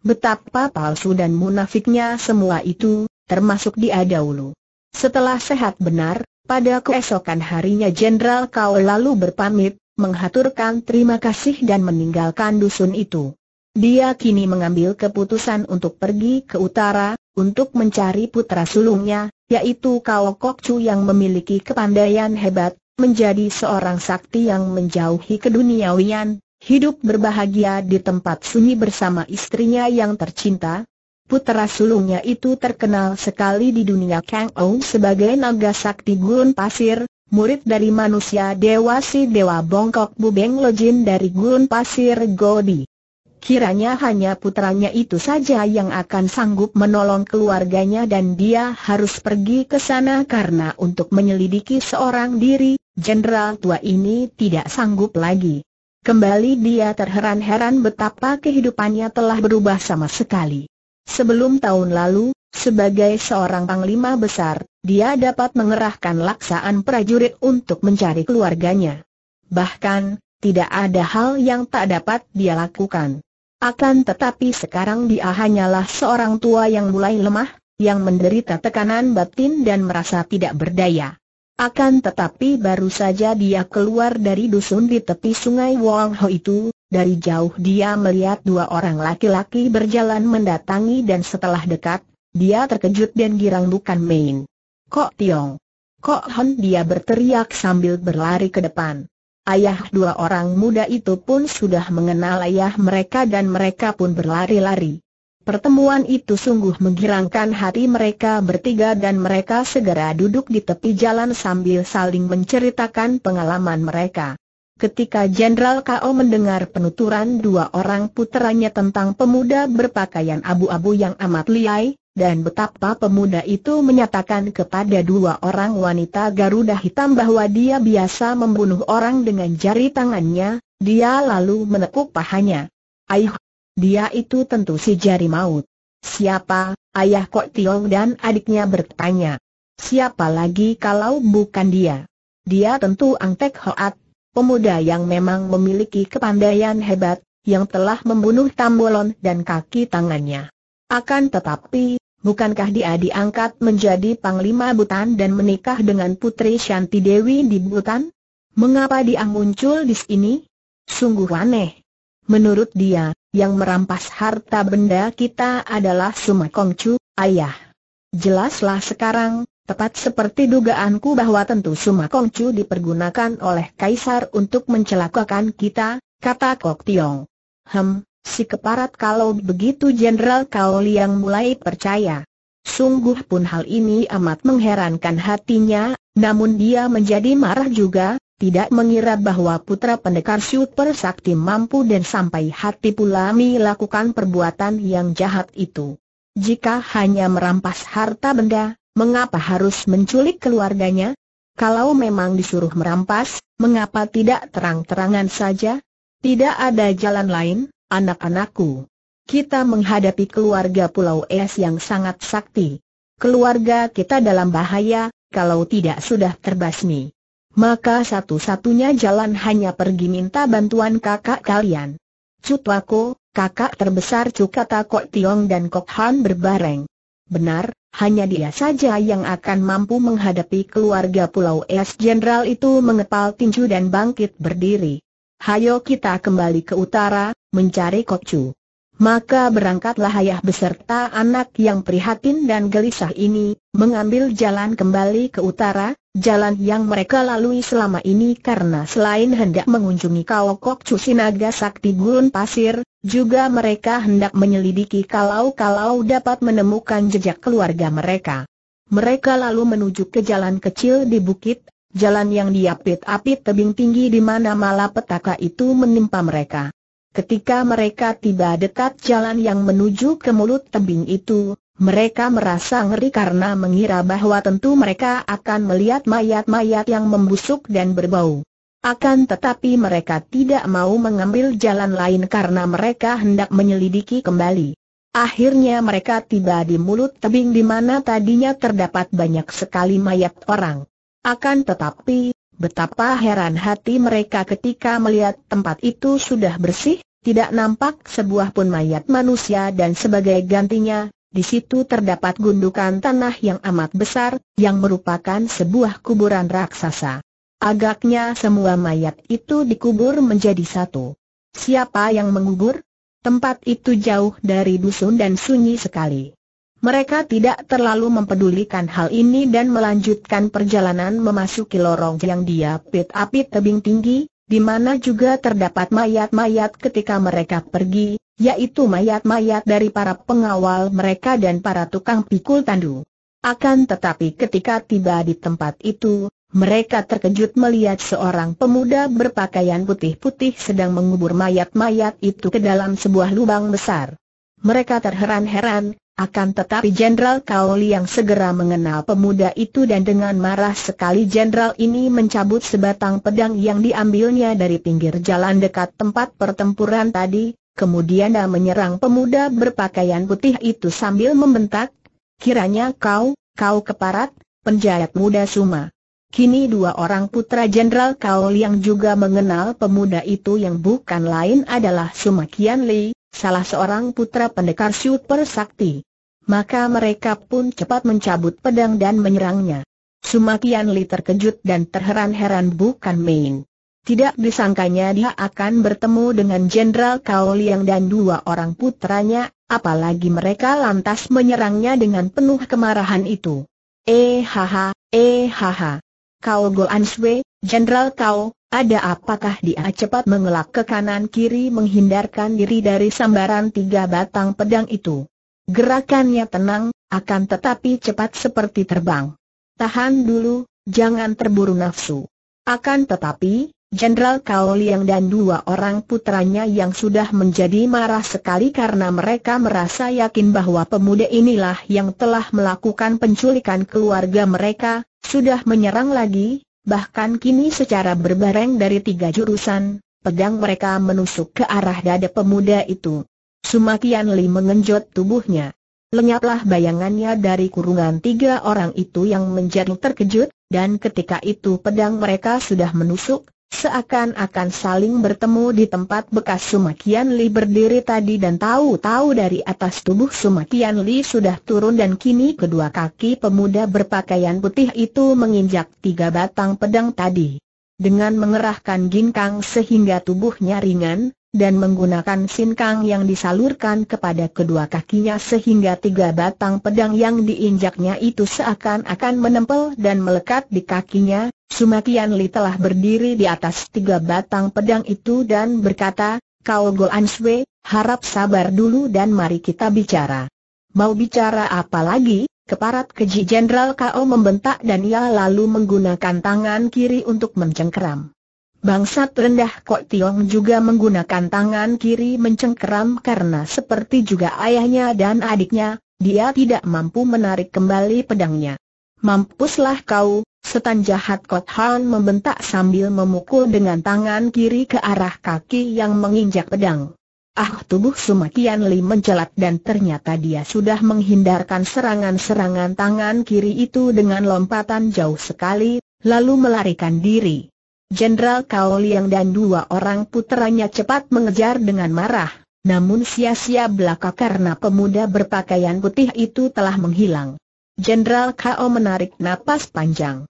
Betapa palsu dan munafiknya semua itu, termasuk dia dahulu. Setelah sehat benar, pada keesokan harinya Jenderal Kau lalu berpamit, menghaturkan terima kasih dan meninggalkan dusun itu. Dia kini mengambil keputusan untuk pergi ke utara, untuk mencari putra sulungnya, yaitu Kao Kok Chu yang memiliki kepandaian hebat, menjadi seorang sakti yang menjauhi keduniawian, hidup berbahagia di tempat sunyi bersama istrinya yang tercinta. Putra sulungnya itu terkenal sekali di dunia Kang Ou sebagai naga sakti gurun pasir, murid dari manusia dewa si dewa bongkok Bubeng Lojin dari gurun pasir Godi. Kiranya hanya putranya itu saja yang akan sanggup menolong keluarganya dan dia harus pergi ke sana karena untuk menyelidiki seorang diri, jenderal tua ini tidak sanggup lagi. Kembali dia terheran-heran betapa kehidupannya telah berubah sama sekali. Sebelum tahun lalu, sebagai seorang panglima besar, dia dapat mengerahkan laksaan prajurit untuk mencari keluarganya. Bahkan, tidak ada hal yang tak dapat dia lakukan. Akan tetapi sekarang dia hanyalah seorang tua yang mulai lemah, yang menderita tekanan batin dan merasa tidak berdaya. Akan tetapi baru saja dia keluar dari dusun di tepi sungai Wong Ho itu, dari jauh dia melihat dua orang laki-laki berjalan mendatangi dan setelah dekat, dia terkejut dan girang bukan main. Kok Tiong? Kok Hon dia berteriak sambil berlari ke depan. Ayah dua orang muda itu pun sudah mengenal ayah mereka dan mereka pun berlari-lari. Pertemuan itu sungguh menghilangkan hati mereka bertiga dan mereka segera duduk di tepi jalan sambil saling menceritakan pengalaman mereka. Ketika Jenderal K.O. mendengar penuturan dua orang putranya tentang pemuda berpakaian abu-abu yang amat liai, dan betapa pemuda itu menyatakan kepada dua orang wanita Garuda Hitam bahwa dia biasa membunuh orang dengan jari tangannya, dia lalu menekuk pahanya. Aih, dia itu tentu si jari maut. Siapa, ayah Kok Tiong dan adiknya bertanya. Siapa lagi kalau bukan dia? Dia tentu Ang Tek Hoat, pemuda yang memang memiliki kepandaian hebat, yang telah membunuh Tambolon dan kaki tangannya. Akan tetapi, Bukankah dia diangkat menjadi Panglima Butan dan menikah dengan Putri Shanti Dewi di Butan? Mengapa dia muncul di sini? Sungguh aneh. Menurut dia, yang merampas harta benda kita adalah Sumakongcu, ayah. Jelaslah sekarang, tepat seperti dugaanku bahwa tentu Sumakongcu dipergunakan oleh Kaisar untuk mencelakakan kita, kata Kok Tiong. Hem, Si keparat kalau begitu Jenderal Kao Liang mulai percaya. Sungguh pun hal ini amat mengherankan hatinya, namun dia menjadi marah juga, tidak mengira bahwa putra pendekar super sakti mampu dan sampai hati pula melakukan perbuatan yang jahat itu. Jika hanya merampas harta benda, mengapa harus menculik keluarganya? Kalau memang disuruh merampas, mengapa tidak terang-terangan saja? Tidak ada jalan lain? anak-anakku. Kita menghadapi keluarga Pulau Es yang sangat sakti. Keluarga kita dalam bahaya, kalau tidak sudah terbasmi. Maka satu-satunya jalan hanya pergi minta bantuan kakak kalian. Cutwako, kakak terbesar Cukata Kok Tiong dan Kok Han berbareng. Benar, hanya dia saja yang akan mampu menghadapi keluarga Pulau Es Jenderal itu mengepal tinju dan bangkit berdiri. Hayo kita kembali ke utara, mencari Kocu. Maka berangkatlah ayah beserta anak yang prihatin dan gelisah ini, mengambil jalan kembali ke utara, jalan yang mereka lalui selama ini karena selain hendak mengunjungi Kaokokcu Sinaga Sakti Gurun Pasir, juga mereka hendak menyelidiki kalau-kalau dapat menemukan jejak keluarga mereka. Mereka lalu menuju ke jalan kecil di bukit, jalan yang diapit-apit tebing tinggi di mana malapetaka itu menimpa mereka. Ketika mereka tiba dekat jalan yang menuju ke mulut tebing itu, mereka merasa ngeri karena mengira bahwa tentu mereka akan melihat mayat-mayat yang membusuk dan berbau. Akan tetapi mereka tidak mau mengambil jalan lain karena mereka hendak menyelidiki kembali. Akhirnya mereka tiba di mulut tebing di mana tadinya terdapat banyak sekali mayat orang. Akan tetapi, Betapa heran hati mereka ketika melihat tempat itu sudah bersih, tidak nampak sebuah pun mayat manusia dan sebagai gantinya, di situ terdapat gundukan tanah yang amat besar, yang merupakan sebuah kuburan raksasa. Agaknya semua mayat itu dikubur menjadi satu. Siapa yang mengubur? Tempat itu jauh dari dusun dan sunyi sekali. Mereka tidak terlalu mempedulikan hal ini dan melanjutkan perjalanan memasuki lorong yang diapit api tebing tinggi, di mana juga terdapat mayat-mayat ketika mereka pergi, yaitu mayat-mayat dari para pengawal mereka dan para tukang pikul tandu. Akan tetapi ketika tiba di tempat itu, mereka terkejut melihat seorang pemuda berpakaian putih-putih sedang mengubur mayat-mayat itu ke dalam sebuah lubang besar. Mereka terheran-heran, akan tetapi Jenderal Kaoli yang segera mengenal pemuda itu dan dengan marah sekali Jenderal ini mencabut sebatang pedang yang diambilnya dari pinggir jalan dekat tempat pertempuran tadi, kemudian dia menyerang pemuda berpakaian putih itu sambil membentak, kiranya kau, kau keparat, penjahat muda Suma. Kini dua orang putra Jenderal Kaoli yang juga mengenal pemuda itu yang bukan lain adalah Suma Kian Li, salah seorang putra pendekar super sakti. Maka mereka pun cepat mencabut pedang dan menyerangnya. Sumakian Li terkejut dan terheran-heran bukan main. Tidak disangkanya dia akan bertemu dengan Jenderal Kao Liang dan dua orang putranya, apalagi mereka lantas menyerangnya dengan penuh kemarahan itu. Eh haha, eh haha. Kau Goan Sui, Jenderal Kau, ada apakah dia cepat mengelak ke kanan kiri menghindarkan diri dari sambaran tiga batang pedang itu. Gerakannya tenang, akan tetapi cepat seperti terbang. Tahan dulu, jangan terburu nafsu. Akan tetapi, Jenderal Kao Liang dan dua orang putranya yang sudah menjadi marah sekali karena mereka merasa yakin bahwa pemuda inilah yang telah melakukan penculikan keluarga mereka, sudah menyerang lagi, bahkan kini secara berbareng dari tiga jurusan, pedang mereka menusuk ke arah dada pemuda itu. Sumakian Li mengenjot tubuhnya. Lenyaplah bayangannya dari kurungan tiga orang itu yang menjadi terkejut, dan ketika itu pedang mereka sudah menusuk, Seakan-akan saling bertemu di tempat bekas Sumakian Li berdiri tadi dan tahu-tahu dari atas tubuh Sumakian Li sudah turun dan kini kedua kaki pemuda berpakaian putih itu menginjak tiga batang pedang tadi. Dengan mengerahkan ginkang sehingga tubuhnya ringan, dan menggunakan sinkang yang disalurkan kepada kedua kakinya sehingga tiga batang pedang yang diinjaknya itu seakan-akan menempel dan melekat di kakinya, Sumakian Li telah berdiri di atas tiga batang pedang itu dan berkata, Kau Golanswe, Answe, harap sabar dulu dan mari kita bicara. Mau bicara apa lagi? Keparat keji Jenderal Kau membentak dan ia lalu menggunakan tangan kiri untuk mencengkeram. Bangsat rendah Kok Tiong juga menggunakan tangan kiri mencengkeram karena seperti juga ayahnya dan adiknya, dia tidak mampu menarik kembali pedangnya. Mampuslah kau, Setan jahat Kot Han membentak sambil memukul dengan tangan kiri ke arah kaki yang menginjak pedang. Ah tubuh Sumakian Li mencelat dan ternyata dia sudah menghindarkan serangan-serangan tangan kiri itu dengan lompatan jauh sekali, lalu melarikan diri. Jenderal Kao Liang dan dua orang puteranya cepat mengejar dengan marah, namun sia-sia belaka karena pemuda berpakaian putih itu telah menghilang. Jenderal Kao menarik napas panjang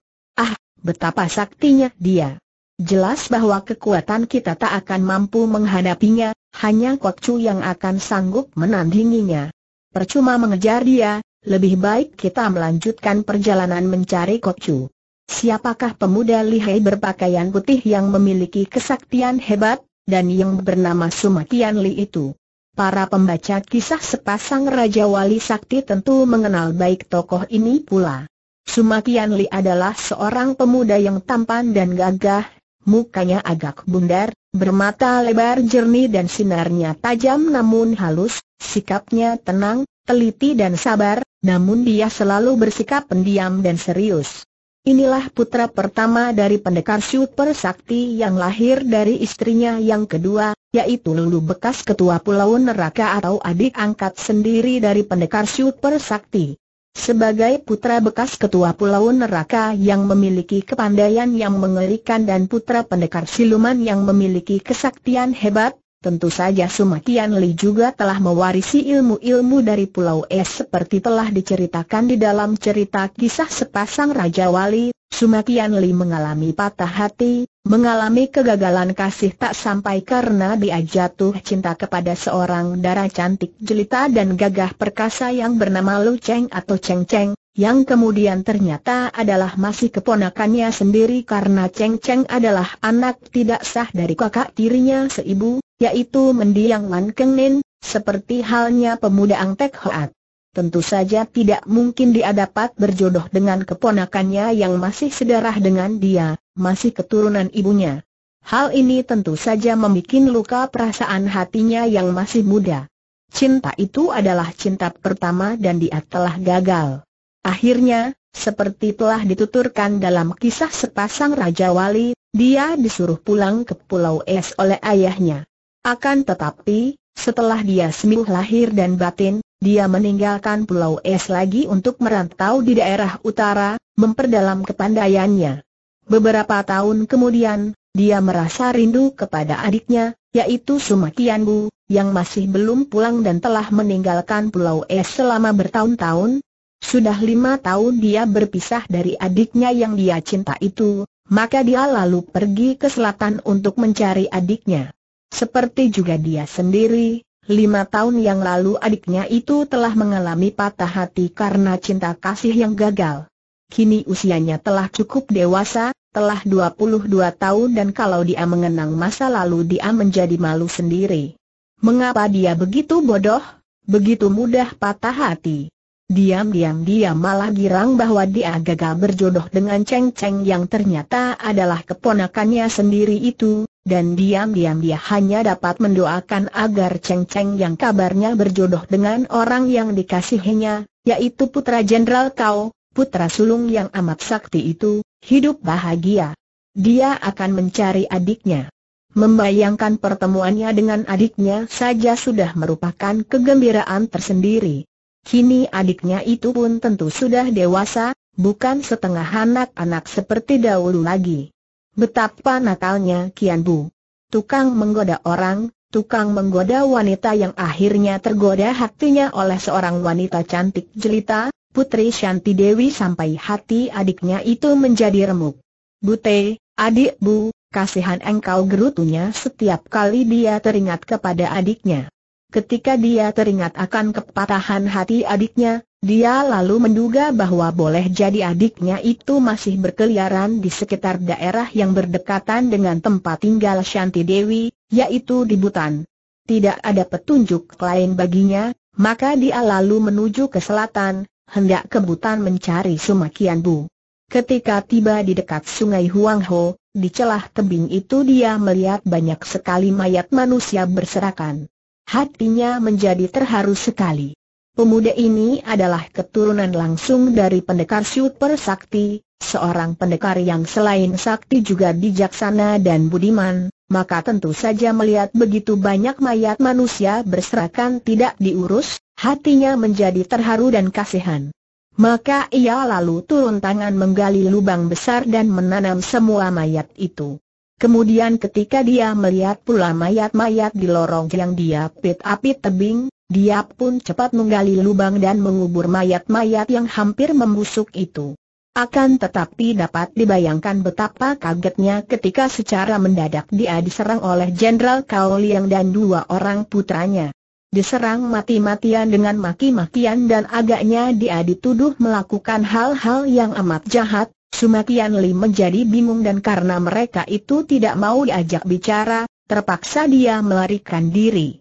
betapa saktinya dia. Jelas bahwa kekuatan kita tak akan mampu menghadapinya, hanya Kok Chu yang akan sanggup menandinginya. Percuma mengejar dia, lebih baik kita melanjutkan perjalanan mencari Kok Chu. Siapakah pemuda lihai berpakaian putih yang memiliki kesaktian hebat, dan yang bernama Sumatian Li itu? Para pembaca kisah sepasang Raja Wali Sakti tentu mengenal baik tokoh ini pula. Sumakian Li adalah seorang pemuda yang tampan dan gagah, mukanya agak bundar, bermata lebar jernih dan sinarnya tajam namun halus, sikapnya tenang, teliti dan sabar, namun dia selalu bersikap pendiam dan serius. Inilah putra pertama dari pendekar super sakti yang lahir dari istrinya yang kedua, yaitu Lulu bekas ketua Pulau Neraka atau adik angkat sendiri dari pendekar super sakti. Sebagai putra bekas ketua Pulau Neraka yang memiliki kepandaian yang mengerikan dan putra pendekar siluman yang memiliki kesaktian hebat, tentu saja Sumakian Li juga telah mewarisi ilmu-ilmu dari Pulau Es seperti telah diceritakan di dalam cerita kisah sepasang Raja Wali, Sumakian Li mengalami patah hati, mengalami kegagalan kasih tak sampai karena dia jatuh cinta kepada seorang darah cantik jelita dan gagah perkasa yang bernama Lu Cheng atau Cheng Cheng, yang kemudian ternyata adalah masih keponakannya sendiri karena Cheng Cheng adalah anak tidak sah dari kakak tirinya seibu, yaitu mendiang Lan Keng Nin, seperti halnya pemuda Ang Tek Hoat. Tentu saja tidak mungkin dia dapat berjodoh dengan keponakannya yang masih sedarah dengan dia, masih keturunan ibunya. Hal ini tentu saja membuat luka perasaan hatinya yang masih muda. Cinta itu adalah cinta pertama dan dia telah gagal. Akhirnya, seperti telah dituturkan dalam kisah sepasang Raja Wali, dia disuruh pulang ke Pulau Es oleh ayahnya. Akan tetapi, setelah dia sembuh lahir dan batin, dia meninggalkan Pulau Es lagi untuk merantau di daerah utara, memperdalam kepandaiannya. Beberapa tahun kemudian, dia merasa rindu kepada adiknya, yaitu Sumakian Bu, yang masih belum pulang dan telah meninggalkan Pulau Es selama bertahun-tahun. Sudah lima tahun dia berpisah dari adiknya yang dia cinta itu, maka dia lalu pergi ke selatan untuk mencari adiknya. Seperti juga dia sendiri, lima tahun yang lalu adiknya itu telah mengalami patah hati karena cinta kasih yang gagal kini usianya telah cukup dewasa, telah 22 tahun dan kalau dia mengenang masa lalu dia menjadi malu sendiri. Mengapa dia begitu bodoh, begitu mudah patah hati? Diam-diam dia malah girang bahwa dia gagal berjodoh dengan Cheng Cheng yang ternyata adalah keponakannya sendiri itu, dan diam-diam dia hanya dapat mendoakan agar Cheng Cheng yang kabarnya berjodoh dengan orang yang dikasihinya, yaitu putra Jenderal Kau, putra sulung yang amat sakti itu, hidup bahagia. Dia akan mencari adiknya. Membayangkan pertemuannya dengan adiknya saja sudah merupakan kegembiraan tersendiri. Kini adiknya itu pun tentu sudah dewasa, bukan setengah anak-anak seperti dahulu lagi. Betapa nakalnya Kian Bu. Tukang menggoda orang, tukang menggoda wanita yang akhirnya tergoda hatinya oleh seorang wanita cantik jelita, Putri Shanti Dewi sampai hati adiknya itu menjadi remuk. Bute, adik bu, kasihan engkau gerutunya setiap kali dia teringat kepada adiknya. Ketika dia teringat akan kepatahan hati adiknya, dia lalu menduga bahwa boleh jadi adiknya itu masih berkeliaran di sekitar daerah yang berdekatan dengan tempat tinggal Shanti Dewi, yaitu di Butan. Tidak ada petunjuk lain baginya, maka dia lalu menuju ke selatan, hendak kebutan mencari Sumakian Bu. Ketika tiba di dekat sungai Huang Ho, di celah tebing itu dia melihat banyak sekali mayat manusia berserakan. Hatinya menjadi terharu sekali. Pemuda ini adalah keturunan langsung dari pendekar super sakti, seorang pendekar yang selain sakti juga bijaksana dan budiman, maka tentu saja melihat begitu banyak mayat manusia berserakan tidak diurus, hatinya menjadi terharu dan kasihan. Maka ia lalu turun tangan menggali lubang besar dan menanam semua mayat itu. Kemudian ketika dia melihat pula mayat-mayat di lorong yang dia pit-api tebing, dia pun cepat menggali lubang dan mengubur mayat-mayat yang hampir membusuk itu. Akan tetapi dapat dibayangkan betapa kagetnya ketika secara mendadak dia diserang oleh Jenderal Kao Liang dan dua orang putranya. Diserang mati-matian dengan maki-makian dan agaknya dia dituduh melakukan hal-hal yang amat jahat, Sumakian Li menjadi bingung dan karena mereka itu tidak mau diajak bicara, terpaksa dia melarikan diri.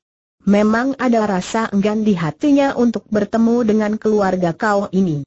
Memang ada rasa enggan di hatinya untuk bertemu dengan keluarga kau ini.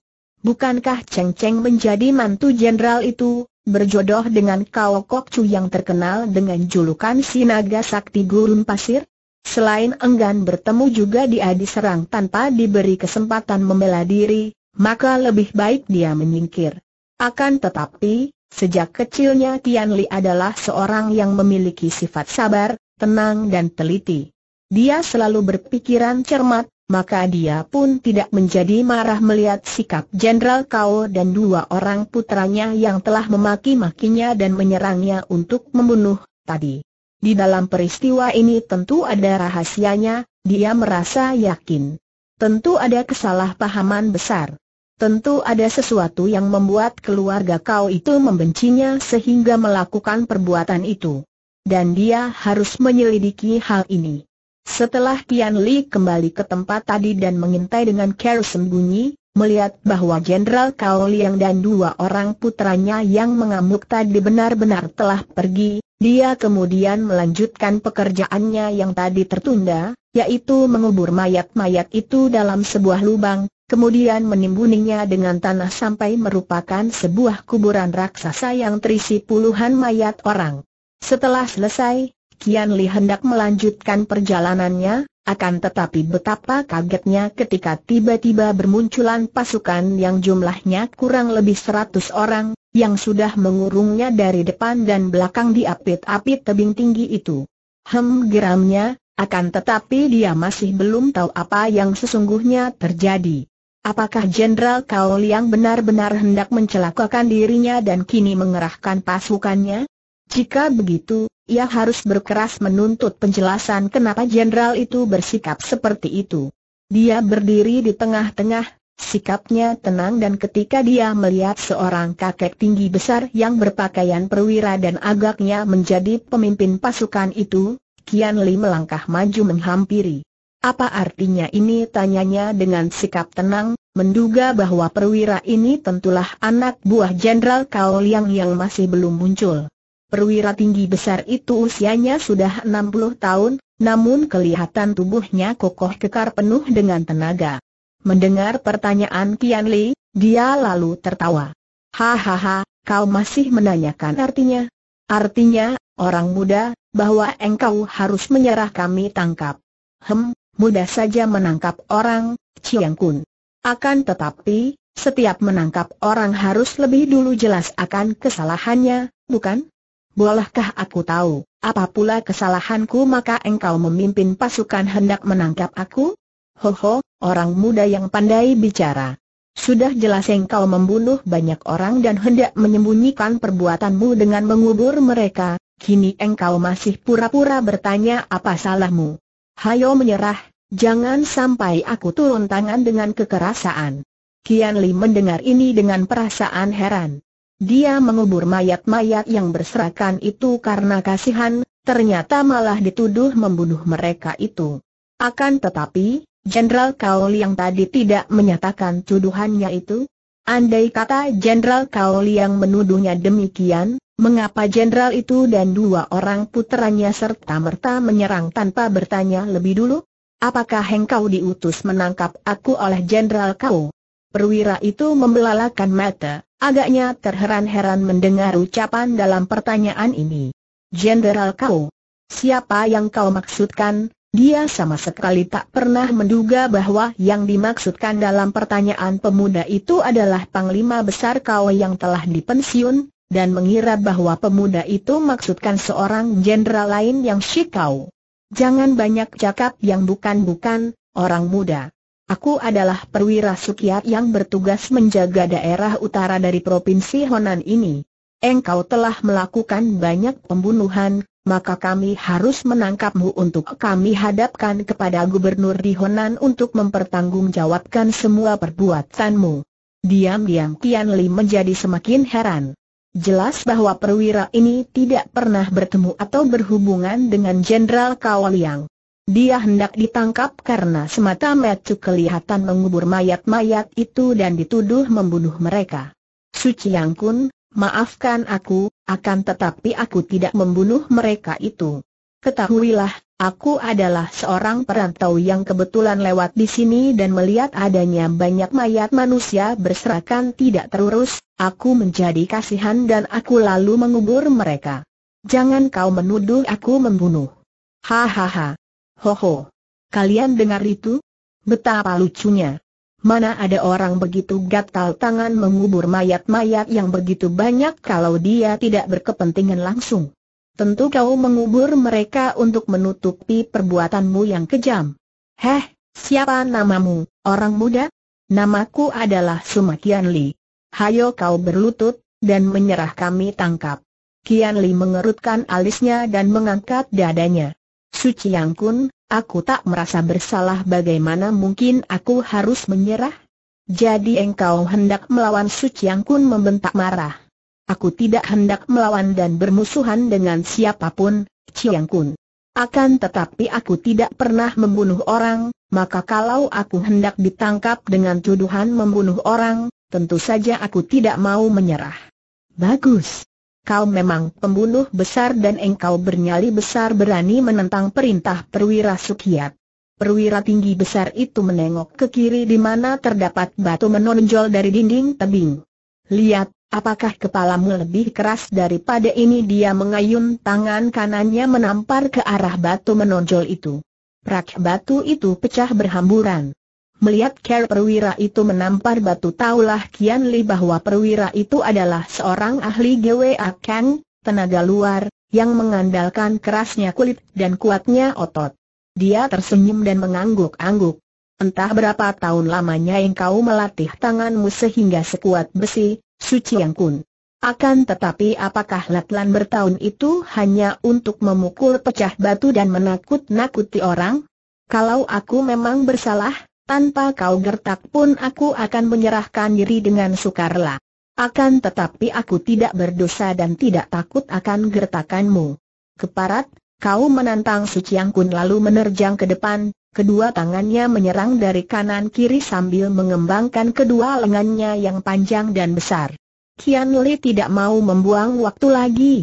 Bukankah Cheng Cheng menjadi mantu jenderal itu, berjodoh dengan Kao Kok Chu yang terkenal dengan julukan Sinaga sakti gurun pasir? Selain enggan bertemu juga dia diserang tanpa diberi kesempatan membela diri, maka lebih baik dia menyingkir. Akan tetapi, sejak kecilnya Tian Li adalah seorang yang memiliki sifat sabar, tenang dan teliti. Dia selalu berpikiran cermat, maka dia pun tidak menjadi marah melihat sikap Jenderal Kau dan dua orang putranya yang telah memaki-makinya dan menyerangnya untuk membunuh tadi. Di dalam peristiwa ini tentu ada rahasianya, dia merasa yakin. Tentu ada kesalahpahaman besar. Tentu ada sesuatu yang membuat keluarga kau itu membencinya sehingga melakukan perbuatan itu. Dan dia harus menyelidiki hal ini. Setelah Tian Li kembali ke tempat tadi dan mengintai dengan care sembunyi, melihat bahwa Jenderal Kao Liang dan dua orang putranya yang mengamuk tadi benar-benar telah pergi, dia kemudian melanjutkan pekerjaannya yang tadi tertunda, yaitu mengubur mayat-mayat itu dalam sebuah lubang, kemudian menimbuninya dengan tanah sampai merupakan sebuah kuburan raksasa yang terisi puluhan mayat orang. Setelah selesai, Kian Li hendak melanjutkan perjalanannya, akan tetapi betapa kagetnya ketika tiba-tiba bermunculan pasukan yang jumlahnya kurang lebih seratus orang, yang sudah mengurungnya dari depan dan belakang di apit-apit tebing tinggi itu. Hem geramnya, akan tetapi dia masih belum tahu apa yang sesungguhnya terjadi. Apakah Jenderal Kao Liang benar-benar hendak mencelakakan dirinya dan kini mengerahkan pasukannya? Jika begitu, ia harus berkeras menuntut penjelasan kenapa jenderal itu bersikap seperti itu. Dia berdiri di tengah-tengah, sikapnya tenang dan ketika dia melihat seorang kakek tinggi besar yang berpakaian perwira dan agaknya menjadi pemimpin pasukan itu, Kian Li melangkah maju menghampiri. Apa artinya ini tanyanya dengan sikap tenang, menduga bahwa perwira ini tentulah anak buah Jenderal Kao Liang yang masih belum muncul. Perwira tinggi besar itu usianya sudah 60 tahun, namun kelihatan tubuhnya kokoh kekar penuh dengan tenaga. Mendengar pertanyaan Kian Li, dia lalu tertawa. Hahaha, kau masih menanyakan artinya? Artinya, orang muda, bahwa engkau harus menyerah kami tangkap. Hem, mudah saja menangkap orang, Chiang Kun. Akan tetapi, setiap menangkap orang harus lebih dulu jelas akan kesalahannya, bukan? Bolehkah aku tahu, apa pula kesalahanku maka engkau memimpin pasukan hendak menangkap aku? Ho ho, orang muda yang pandai bicara. Sudah jelas engkau membunuh banyak orang dan hendak menyembunyikan perbuatanmu dengan mengubur mereka, kini engkau masih pura-pura bertanya apa salahmu. Hayo menyerah, jangan sampai aku turun tangan dengan kekerasan. Kian Li mendengar ini dengan perasaan heran. Dia mengubur mayat-mayat yang berserakan itu karena kasihan, ternyata malah dituduh membunuh mereka itu. Akan tetapi, Jenderal Kaul yang tadi tidak menyatakan tuduhannya itu? Andai kata Jenderal Kaul yang menuduhnya demikian, mengapa jenderal itu dan dua orang puteranya serta-merta menyerang tanpa bertanya lebih dulu? Apakah engkau diutus menangkap aku oleh Jenderal Kaul? Perwira itu membelalakan mata, agaknya terheran-heran mendengar ucapan dalam pertanyaan ini. Jenderal kau, siapa yang kau maksudkan? Dia sama sekali tak pernah menduga bahwa yang dimaksudkan dalam pertanyaan pemuda itu adalah Panglima Besar Kau yang telah dipensiun, dan mengira bahwa pemuda itu maksudkan seorang jenderal lain yang si kau. Jangan banyak cakap yang bukan-bukan, orang muda. Aku adalah perwira sukiat yang bertugas menjaga daerah utara dari Provinsi Honan ini. Engkau telah melakukan banyak pembunuhan, maka kami harus menangkapmu untuk kami hadapkan kepada gubernur di Honan untuk mempertanggungjawabkan semua perbuatanmu. Diam-diam Tian Li menjadi semakin heran. Jelas bahwa perwira ini tidak pernah bertemu atau berhubungan dengan Jenderal Kawaliang. Dia hendak ditangkap karena semata-mata kelihatan mengubur mayat-mayat itu dan dituduh membunuh mereka. Suci Yang Kun, maafkan aku, akan tetapi aku tidak membunuh mereka itu. Ketahuilah, aku adalah seorang perantau yang kebetulan lewat di sini dan melihat adanya banyak mayat manusia berserakan tidak terurus, aku menjadi kasihan dan aku lalu mengubur mereka. Jangan kau menuduh aku membunuh. Hahaha. Ho ho, Kalian dengar itu? Betapa lucunya. Mana ada orang begitu gatal tangan mengubur mayat-mayat yang begitu banyak kalau dia tidak berkepentingan langsung. Tentu kau mengubur mereka untuk menutupi perbuatanmu yang kejam. Heh, siapa namamu, orang muda? Namaku adalah Sumakian Li. Hayo kau berlutut, dan menyerah kami tangkap. Kian Li mengerutkan alisnya dan mengangkat dadanya. Suci Yang Kun, aku tak merasa bersalah bagaimana mungkin aku harus menyerah? Jadi engkau hendak melawan Suci Yang Kun membentak marah. Aku tidak hendak melawan dan bermusuhan dengan siapapun, Ciang Kun. Akan tetapi aku tidak pernah membunuh orang, maka kalau aku hendak ditangkap dengan tuduhan membunuh orang, tentu saja aku tidak mau menyerah. Bagus, Kau memang pembunuh besar dan engkau bernyali besar berani menentang perintah perwira Sukiat. Perwira tinggi besar itu menengok ke kiri di mana terdapat batu menonjol dari dinding tebing. Lihat, apakah kepalamu lebih keras daripada ini dia mengayun tangan kanannya menampar ke arah batu menonjol itu. Rak batu itu pecah berhamburan. Melihat care perwira itu menampar batu taulah Kian Li bahwa perwira itu adalah seorang ahli GWA Kang, tenaga luar, yang mengandalkan kerasnya kulit dan kuatnya otot. Dia tersenyum dan mengangguk-angguk. Entah berapa tahun lamanya engkau melatih tanganmu sehingga sekuat besi, suci yang kun. Akan tetapi apakah latihan bertahun itu hanya untuk memukul pecah batu dan menakut-nakuti orang? Kalau aku memang bersalah, tanpa kau gertak pun aku akan menyerahkan diri dengan sukarela. Akan tetapi aku tidak berdosa dan tidak takut akan gertakanmu. Keparat, kau menantang Suciang Kun lalu menerjang ke depan, kedua tangannya menyerang dari kanan kiri sambil mengembangkan kedua lengannya yang panjang dan besar. Kian Li tidak mau membuang waktu lagi,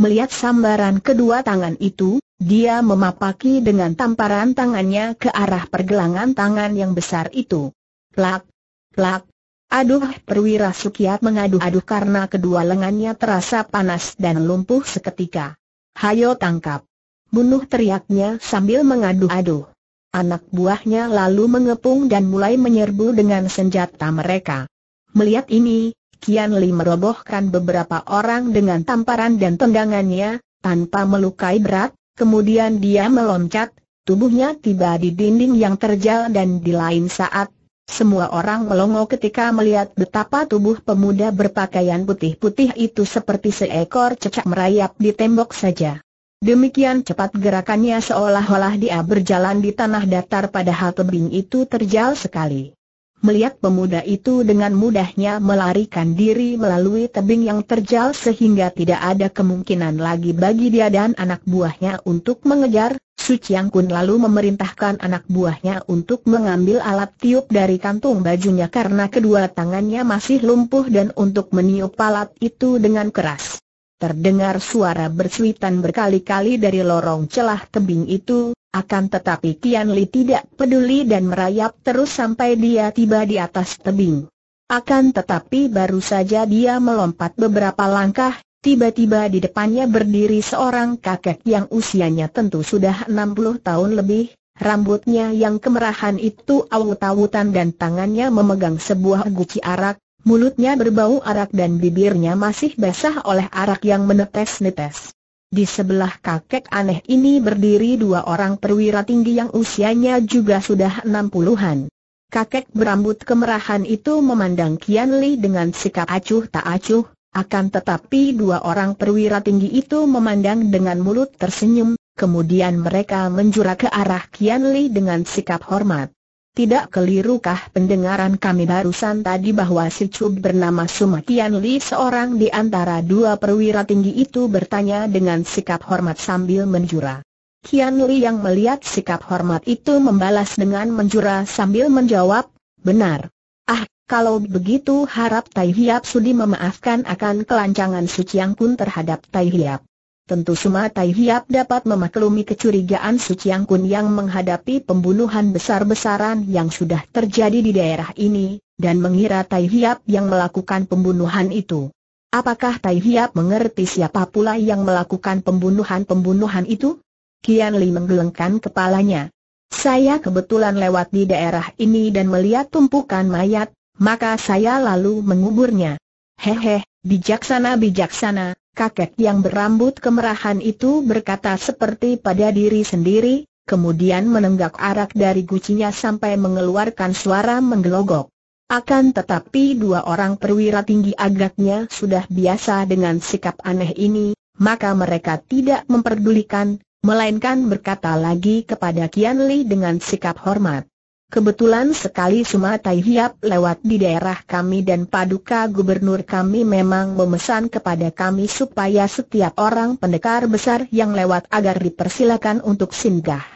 Melihat sambaran kedua tangan itu, dia memapaki dengan tamparan tangannya ke arah pergelangan tangan yang besar itu. Plak, plak. Aduh perwira Sukiat mengaduh-aduh karena kedua lengannya terasa panas dan lumpuh seketika. Hayo tangkap. Bunuh teriaknya sambil mengaduh-aduh. Anak buahnya lalu mengepung dan mulai menyerbu dengan senjata mereka. Melihat ini, Kian Li merobohkan beberapa orang dengan tamparan dan tendangannya, tanpa melukai berat, kemudian dia meloncat, tubuhnya tiba di dinding yang terjal dan di lain saat, semua orang melongo ketika melihat betapa tubuh pemuda berpakaian putih-putih itu seperti seekor cecak merayap di tembok saja. Demikian cepat gerakannya seolah-olah dia berjalan di tanah datar padahal tebing itu terjal sekali. Melihat pemuda itu dengan mudahnya melarikan diri melalui tebing yang terjal sehingga tidak ada kemungkinan lagi bagi dia dan anak buahnya untuk mengejar, Su Chiang Kun lalu memerintahkan anak buahnya untuk mengambil alat tiup dari kantung bajunya karena kedua tangannya masih lumpuh dan untuk meniup alat itu dengan keras. Terdengar suara bersuitan berkali-kali dari lorong celah tebing itu, akan tetapi Tian Li tidak peduli dan merayap terus sampai dia tiba di atas tebing. Akan tetapi baru saja dia melompat beberapa langkah, tiba-tiba di depannya berdiri seorang kakek yang usianya tentu sudah 60 tahun lebih, rambutnya yang kemerahan itu awut-awutan dan tangannya memegang sebuah guci arak, mulutnya berbau arak dan bibirnya masih basah oleh arak yang menetes-netes. Di sebelah kakek aneh ini berdiri dua orang perwira tinggi yang usianya juga sudah enam puluhan. Kakek berambut kemerahan itu memandang Kian Li dengan sikap acuh tak acuh, akan tetapi dua orang perwira tinggi itu memandang dengan mulut tersenyum, kemudian mereka menjura ke arah Kian Li dengan sikap hormat. Tidak kelirukah pendengaran kami barusan tadi bahwa si Cub bernama Sumakian Li seorang di antara dua perwira tinggi itu bertanya dengan sikap hormat sambil menjura. Kian Li yang melihat sikap hormat itu membalas dengan menjura sambil menjawab, benar. Ah, kalau begitu harap Tai Hiap sudi memaafkan akan kelancangan Suciang Kun terhadap Tai Hiap. Tentu Tai Hiap dapat memaklumi kecurigaan Suciang Kun yang menghadapi pembunuhan besar-besaran yang sudah terjadi di daerah ini, dan mengira Tai Hiap yang melakukan pembunuhan itu. Apakah Tai Hiap mengerti siapa pula yang melakukan pembunuhan-pembunuhan itu? Kian Li menggelengkan kepalanya. Saya kebetulan lewat di daerah ini dan melihat tumpukan mayat, maka saya lalu menguburnya. Hehe, bijaksana-bijaksana, Kakek yang berambut kemerahan itu berkata seperti pada diri sendiri, kemudian menenggak arak dari gucinya sampai mengeluarkan suara menggelogok. Akan tetapi dua orang perwira tinggi agaknya sudah biasa dengan sikap aneh ini, maka mereka tidak memperdulikan, melainkan berkata lagi kepada Kian Li dengan sikap hormat. Kebetulan sekali Sumatai Hiap lewat di daerah kami dan paduka gubernur kami memang memesan kepada kami supaya setiap orang pendekar besar yang lewat agar dipersilakan untuk singgah.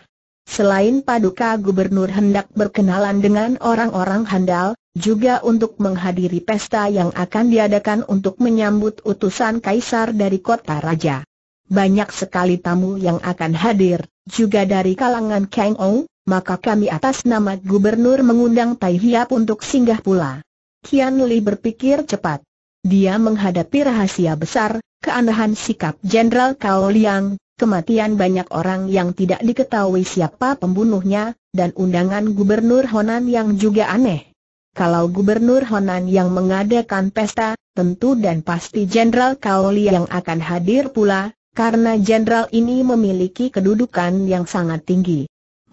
Selain paduka gubernur hendak berkenalan dengan orang-orang handal, juga untuk menghadiri pesta yang akan diadakan untuk menyambut utusan kaisar dari kota raja. Banyak sekali tamu yang akan hadir, juga dari kalangan Kang Ong, maka kami atas nama gubernur mengundang Tai Hiap untuk singgah pula. Kian Li berpikir cepat. Dia menghadapi rahasia besar, keanehan sikap Jenderal Kao Liang, kematian banyak orang yang tidak diketahui siapa pembunuhnya, dan undangan Gubernur Honan yang juga aneh. Kalau Gubernur Honan yang mengadakan pesta, tentu dan pasti Jenderal Kao Liang akan hadir pula, karena jenderal ini memiliki kedudukan yang sangat tinggi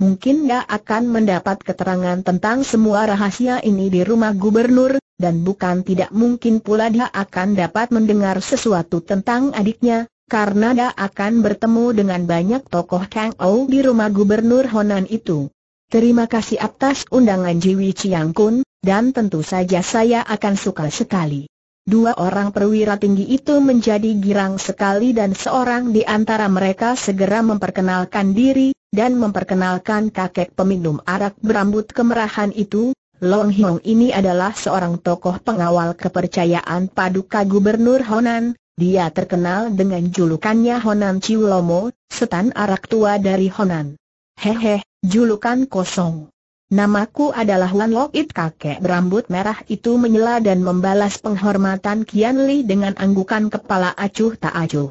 mungkin dia akan mendapat keterangan tentang semua rahasia ini di rumah gubernur, dan bukan tidak mungkin pula dia akan dapat mendengar sesuatu tentang adiknya, karena dia akan bertemu dengan banyak tokoh Kang Ou di rumah gubernur Honan itu. Terima kasih atas undangan Jiwi Chiang Kun, dan tentu saja saya akan suka sekali. Dua orang perwira tinggi itu menjadi girang sekali dan seorang di antara mereka segera memperkenalkan diri, dan memperkenalkan kakek peminum arak berambut kemerahan itu, Long Hiong ini adalah seorang tokoh pengawal kepercayaan Paduka Gubernur Honan, dia terkenal dengan julukannya Honan Lomo, setan arak tua dari Honan. Hehe, julukan kosong. Namaku adalah Wan Lok It kakek berambut merah itu menyela dan membalas penghormatan Kian Li dengan anggukan kepala acuh tak acuh.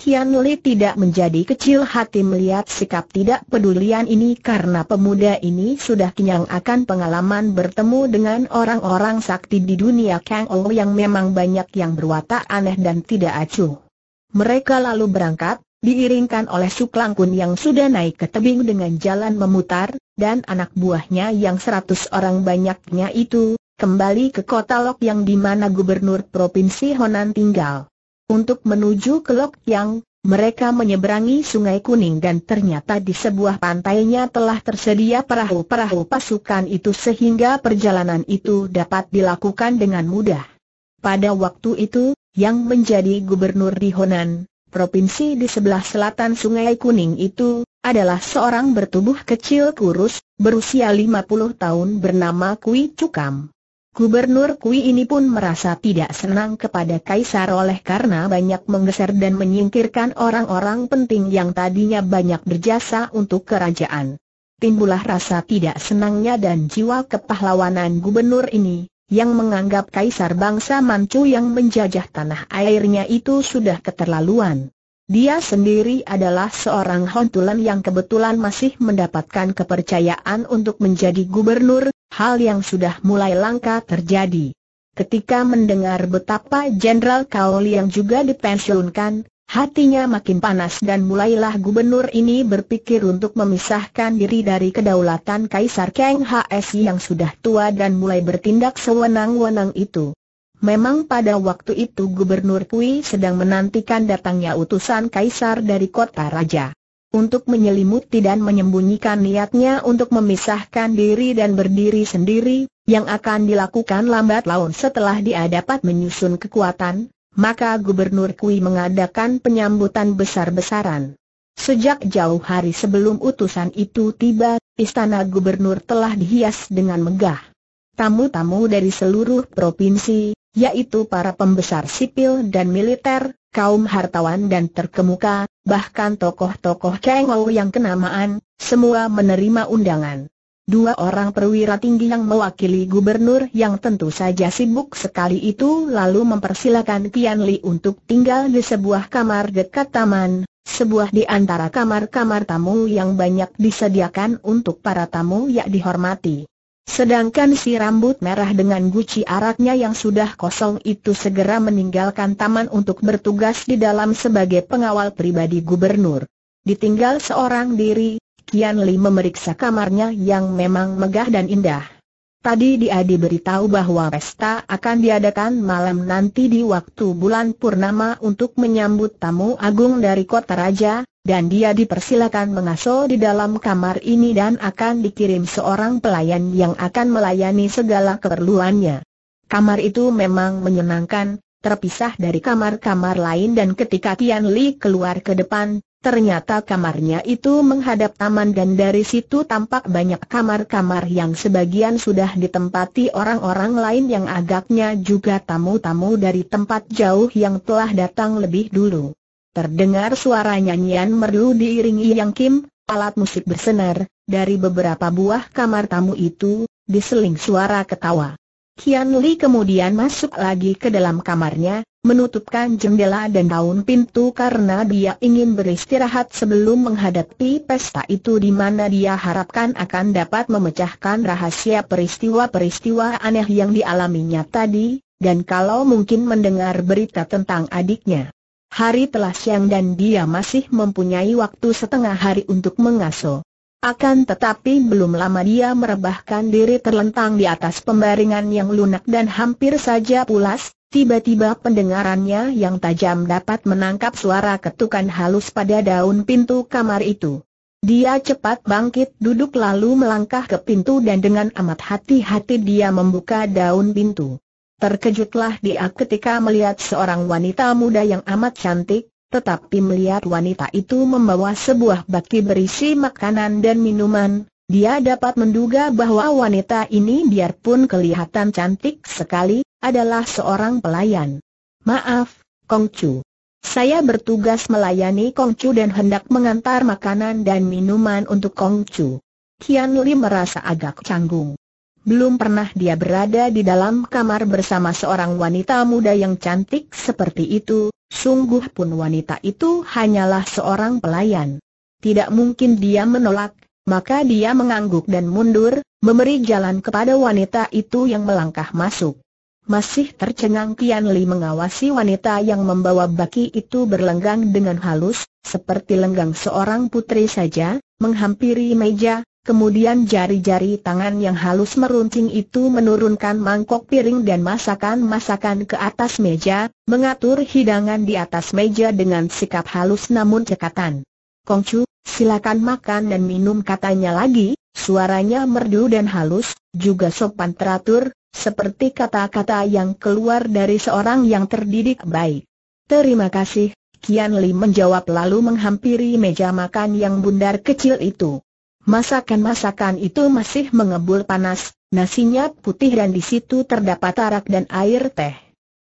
Kian Li tidak menjadi kecil hati melihat sikap tidak pedulian ini karena pemuda ini sudah kenyang akan pengalaman bertemu dengan orang-orang sakti di dunia Kang Ou yang memang banyak yang berwatak aneh dan tidak acuh. Mereka lalu berangkat, diiringkan oleh Suklang Kun yang sudah naik ke tebing dengan jalan memutar, dan anak buahnya yang seratus orang banyaknya itu, kembali ke kota Lok yang di mana gubernur provinsi Honan tinggal. Untuk menuju ke Lok Yang, mereka menyeberangi Sungai Kuning dan ternyata di sebuah pantainya telah tersedia perahu-perahu pasukan itu sehingga perjalanan itu dapat dilakukan dengan mudah. Pada waktu itu, yang menjadi gubernur di Honan, provinsi di sebelah selatan Sungai Kuning itu, adalah seorang bertubuh kecil kurus, berusia 50 tahun bernama Kui Cukam. Gubernur Kui ini pun merasa tidak senang kepada Kaisar oleh karena banyak menggeser dan menyingkirkan orang-orang penting yang tadinya banyak berjasa untuk kerajaan. Timbullah rasa tidak senangnya dan jiwa kepahlawanan gubernur ini, yang menganggap Kaisar bangsa Manchu yang menjajah tanah airnya itu sudah keterlaluan. Dia sendiri adalah seorang hontulan yang kebetulan masih mendapatkan kepercayaan untuk menjadi gubernur, hal yang sudah mulai langka terjadi. Ketika mendengar betapa Jenderal Kaoli yang juga dipensiunkan, hatinya makin panas dan mulailah gubernur ini berpikir untuk memisahkan diri dari kedaulatan Kaisar Kang Hsi yang sudah tua dan mulai bertindak sewenang-wenang itu. Memang pada waktu itu Gubernur Pui sedang menantikan datangnya utusan kaisar dari kota raja. Untuk menyelimuti dan menyembunyikan niatnya untuk memisahkan diri dan berdiri sendiri, yang akan dilakukan lambat laun setelah dia dapat menyusun kekuatan, maka Gubernur Kui mengadakan penyambutan besar-besaran. Sejak jauh hari sebelum utusan itu tiba, istana gubernur telah dihias dengan megah. Tamu-tamu dari seluruh provinsi, yaitu para pembesar sipil dan militer, kaum hartawan dan terkemuka, bahkan tokoh-tokoh Kengou yang kenamaan, semua menerima undangan. Dua orang perwira tinggi yang mewakili gubernur yang tentu saja sibuk sekali itu lalu mempersilakan Kian Li untuk tinggal di sebuah kamar dekat taman, sebuah di antara kamar-kamar tamu yang banyak disediakan untuk para tamu yang dihormati. Sedangkan si rambut merah dengan guci araknya yang sudah kosong itu segera meninggalkan taman untuk bertugas di dalam sebagai pengawal pribadi gubernur. Ditinggal seorang diri, Kian Li memeriksa kamarnya yang memang megah dan indah. Tadi dia diberitahu bahwa pesta akan diadakan malam nanti di waktu bulan purnama untuk menyambut tamu agung dari kota raja, dan dia dipersilakan mengasuh di dalam kamar ini dan akan dikirim seorang pelayan yang akan melayani segala keperluannya. Kamar itu memang menyenangkan, terpisah dari kamar-kamar lain dan ketika Tian Li keluar ke depan, Ternyata kamarnya itu menghadap taman dan dari situ tampak banyak kamar-kamar yang sebagian sudah ditempati orang-orang lain yang agaknya juga tamu-tamu dari tempat jauh yang telah datang lebih dulu. Terdengar suara nyanyian merdu diiringi yang kim, alat musik bersenar, dari beberapa buah kamar tamu itu, diseling suara ketawa. Kian Li kemudian masuk lagi ke dalam kamarnya, menutupkan jendela dan daun pintu karena dia ingin beristirahat sebelum menghadapi pesta itu di mana dia harapkan akan dapat memecahkan rahasia peristiwa-peristiwa aneh yang dialaminya tadi, dan kalau mungkin mendengar berita tentang adiknya. Hari telah siang dan dia masih mempunyai waktu setengah hari untuk mengaso. Akan tetapi belum lama dia merebahkan diri terlentang di atas pembaringan yang lunak dan hampir saja pulas, tiba-tiba pendengarannya yang tajam dapat menangkap suara ketukan halus pada daun pintu kamar itu. Dia cepat bangkit duduk lalu melangkah ke pintu dan dengan amat hati-hati dia membuka daun pintu. Terkejutlah dia ketika melihat seorang wanita muda yang amat cantik, tetapi melihat wanita itu membawa sebuah baki berisi makanan dan minuman, dia dapat menduga bahwa wanita ini biarpun kelihatan cantik sekali, adalah seorang pelayan. Maaf, Kongcu. Saya bertugas melayani Kongcu dan hendak mengantar makanan dan minuman untuk Kongcu. Kian Li merasa agak canggung. Belum pernah dia berada di dalam kamar bersama seorang wanita muda yang cantik seperti itu, Sungguh pun wanita itu hanyalah seorang pelayan. Tidak mungkin dia menolak, maka dia mengangguk dan mundur, memberi jalan kepada wanita itu yang melangkah masuk. Masih tercengang Kian Li mengawasi wanita yang membawa baki itu berlenggang dengan halus, seperti lenggang seorang putri saja, menghampiri meja, kemudian jari-jari tangan yang halus meruncing itu menurunkan mangkok piring dan masakan-masakan ke atas meja, mengatur hidangan di atas meja dengan sikap halus namun cekatan. Kongcu, silakan makan dan minum katanya lagi, suaranya merdu dan halus, juga sopan teratur, seperti kata-kata yang keluar dari seorang yang terdidik baik. Terima kasih, Kian Li menjawab lalu menghampiri meja makan yang bundar kecil itu. Masakan-masakan itu masih mengebul panas, nasinya putih dan di situ terdapat arak dan air teh.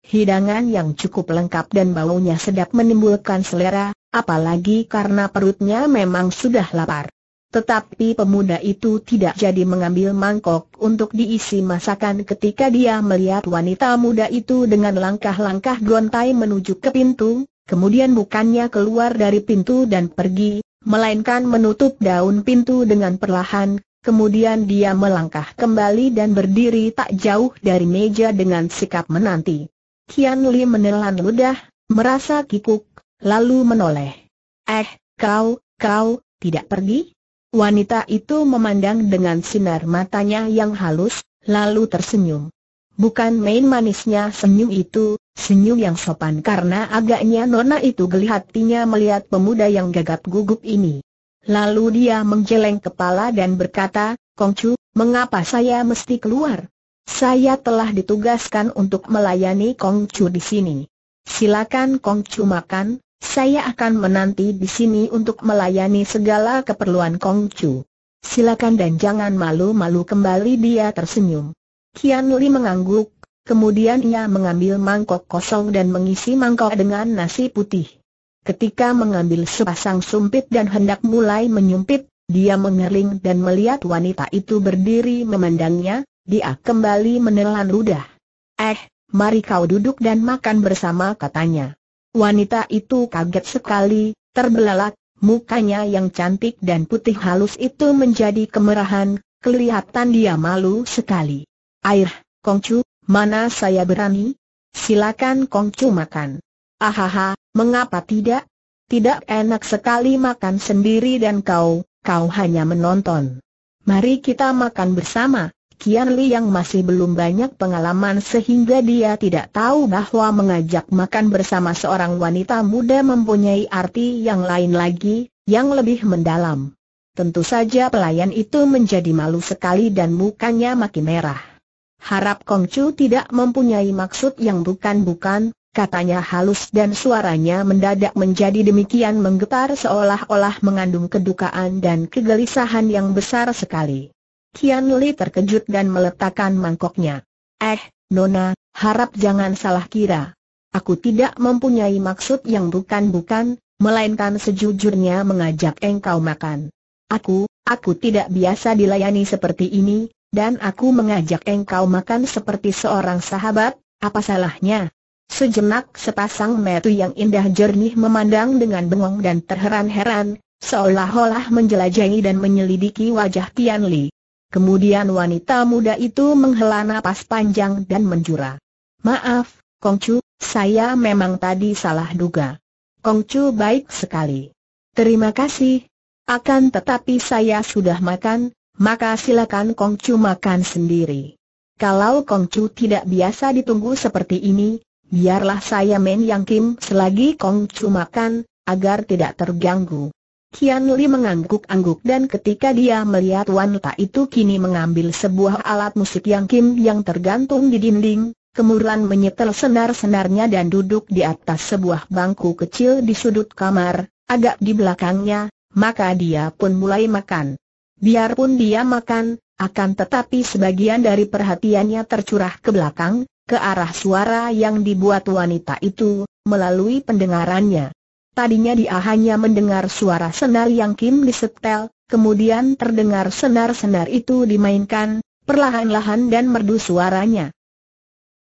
Hidangan yang cukup lengkap dan baunya sedap menimbulkan selera, apalagi karena perutnya memang sudah lapar. Tetapi pemuda itu tidak jadi mengambil mangkok untuk diisi masakan ketika dia melihat wanita muda itu dengan langkah-langkah gontai menuju ke pintu, Kemudian bukannya keluar dari pintu dan pergi, melainkan menutup daun pintu dengan perlahan, kemudian dia melangkah kembali dan berdiri tak jauh dari meja dengan sikap menanti. Kian Li menelan ludah, merasa kikuk, lalu menoleh. Eh, kau, kau, tidak pergi? Wanita itu memandang dengan sinar matanya yang halus, lalu tersenyum. Bukan main manisnya senyum itu, senyum yang sopan karena agaknya Nona itu geli hatinya melihat pemuda yang gagap gugup ini. Lalu dia menggeleng kepala dan berkata, Kongcu, mengapa saya mesti keluar? Saya telah ditugaskan untuk melayani Kongcu di sini. Silakan Kongcu makan, saya akan menanti di sini untuk melayani segala keperluan Kongcu. Silakan dan jangan malu-malu kembali dia tersenyum. Kian Li mengangguk, kemudian ia mengambil mangkok kosong dan mengisi mangkok dengan nasi putih. Ketika mengambil sepasang sumpit dan hendak mulai menyumpit, dia mengerling dan melihat wanita itu berdiri memandangnya, dia kembali menelan ludah. Eh, mari kau duduk dan makan bersama katanya. Wanita itu kaget sekali, terbelalak, mukanya yang cantik dan putih halus itu menjadi kemerahan, kelihatan dia malu sekali. Air, Kongcu, mana saya berani? Silakan Kongcu makan. Ahaha, mengapa tidak? Tidak enak sekali makan sendiri dan kau, kau hanya menonton. Mari kita makan bersama. Kian Li yang masih belum banyak pengalaman sehingga dia tidak tahu bahwa mengajak makan bersama seorang wanita muda mempunyai arti yang lain lagi, yang lebih mendalam. Tentu saja pelayan itu menjadi malu sekali dan mukanya makin merah. Harap Kong Kongcu tidak mempunyai maksud yang bukan-bukan, katanya halus dan suaranya mendadak menjadi demikian menggetar seolah-olah mengandung kedukaan dan kegelisahan yang besar sekali. Tian Li terkejut dan meletakkan mangkoknya. Eh, Nona, harap jangan salah kira. Aku tidak mempunyai maksud yang bukan-bukan, melainkan sejujurnya mengajak engkau makan. Aku, aku tidak biasa dilayani seperti ini, dan aku mengajak engkau makan seperti seorang sahabat, apa salahnya? Sejenak sepasang metu yang indah jernih memandang dengan bengong dan terheran-heran, seolah-olah menjelajahi dan menyelidiki wajah Tian Li. Kemudian wanita muda itu menghela napas panjang dan menjura. Maaf, Kongcu, saya memang tadi salah duga. Kongcu baik sekali. Terima kasih. Akan tetapi saya sudah makan, maka silakan Kong Chu makan sendiri. Kalau Kong Chu tidak biasa ditunggu seperti ini, biarlah saya main Yang Kim selagi Kong Chu makan, agar tidak terganggu. Kian Li mengangguk-angguk dan ketika dia melihat wanita itu kini mengambil sebuah alat musik yang Kim yang tergantung di dinding, kemudian menyetel senar-senarnya dan duduk di atas sebuah bangku kecil di sudut kamar, agak di belakangnya, maka dia pun mulai makan. Biarpun dia makan, akan tetapi sebagian dari perhatiannya tercurah ke belakang, ke arah suara yang dibuat wanita itu, melalui pendengarannya. Tadinya dia hanya mendengar suara senar yang Kim disetel, kemudian terdengar senar-senar itu dimainkan, perlahan-lahan dan merdu suaranya.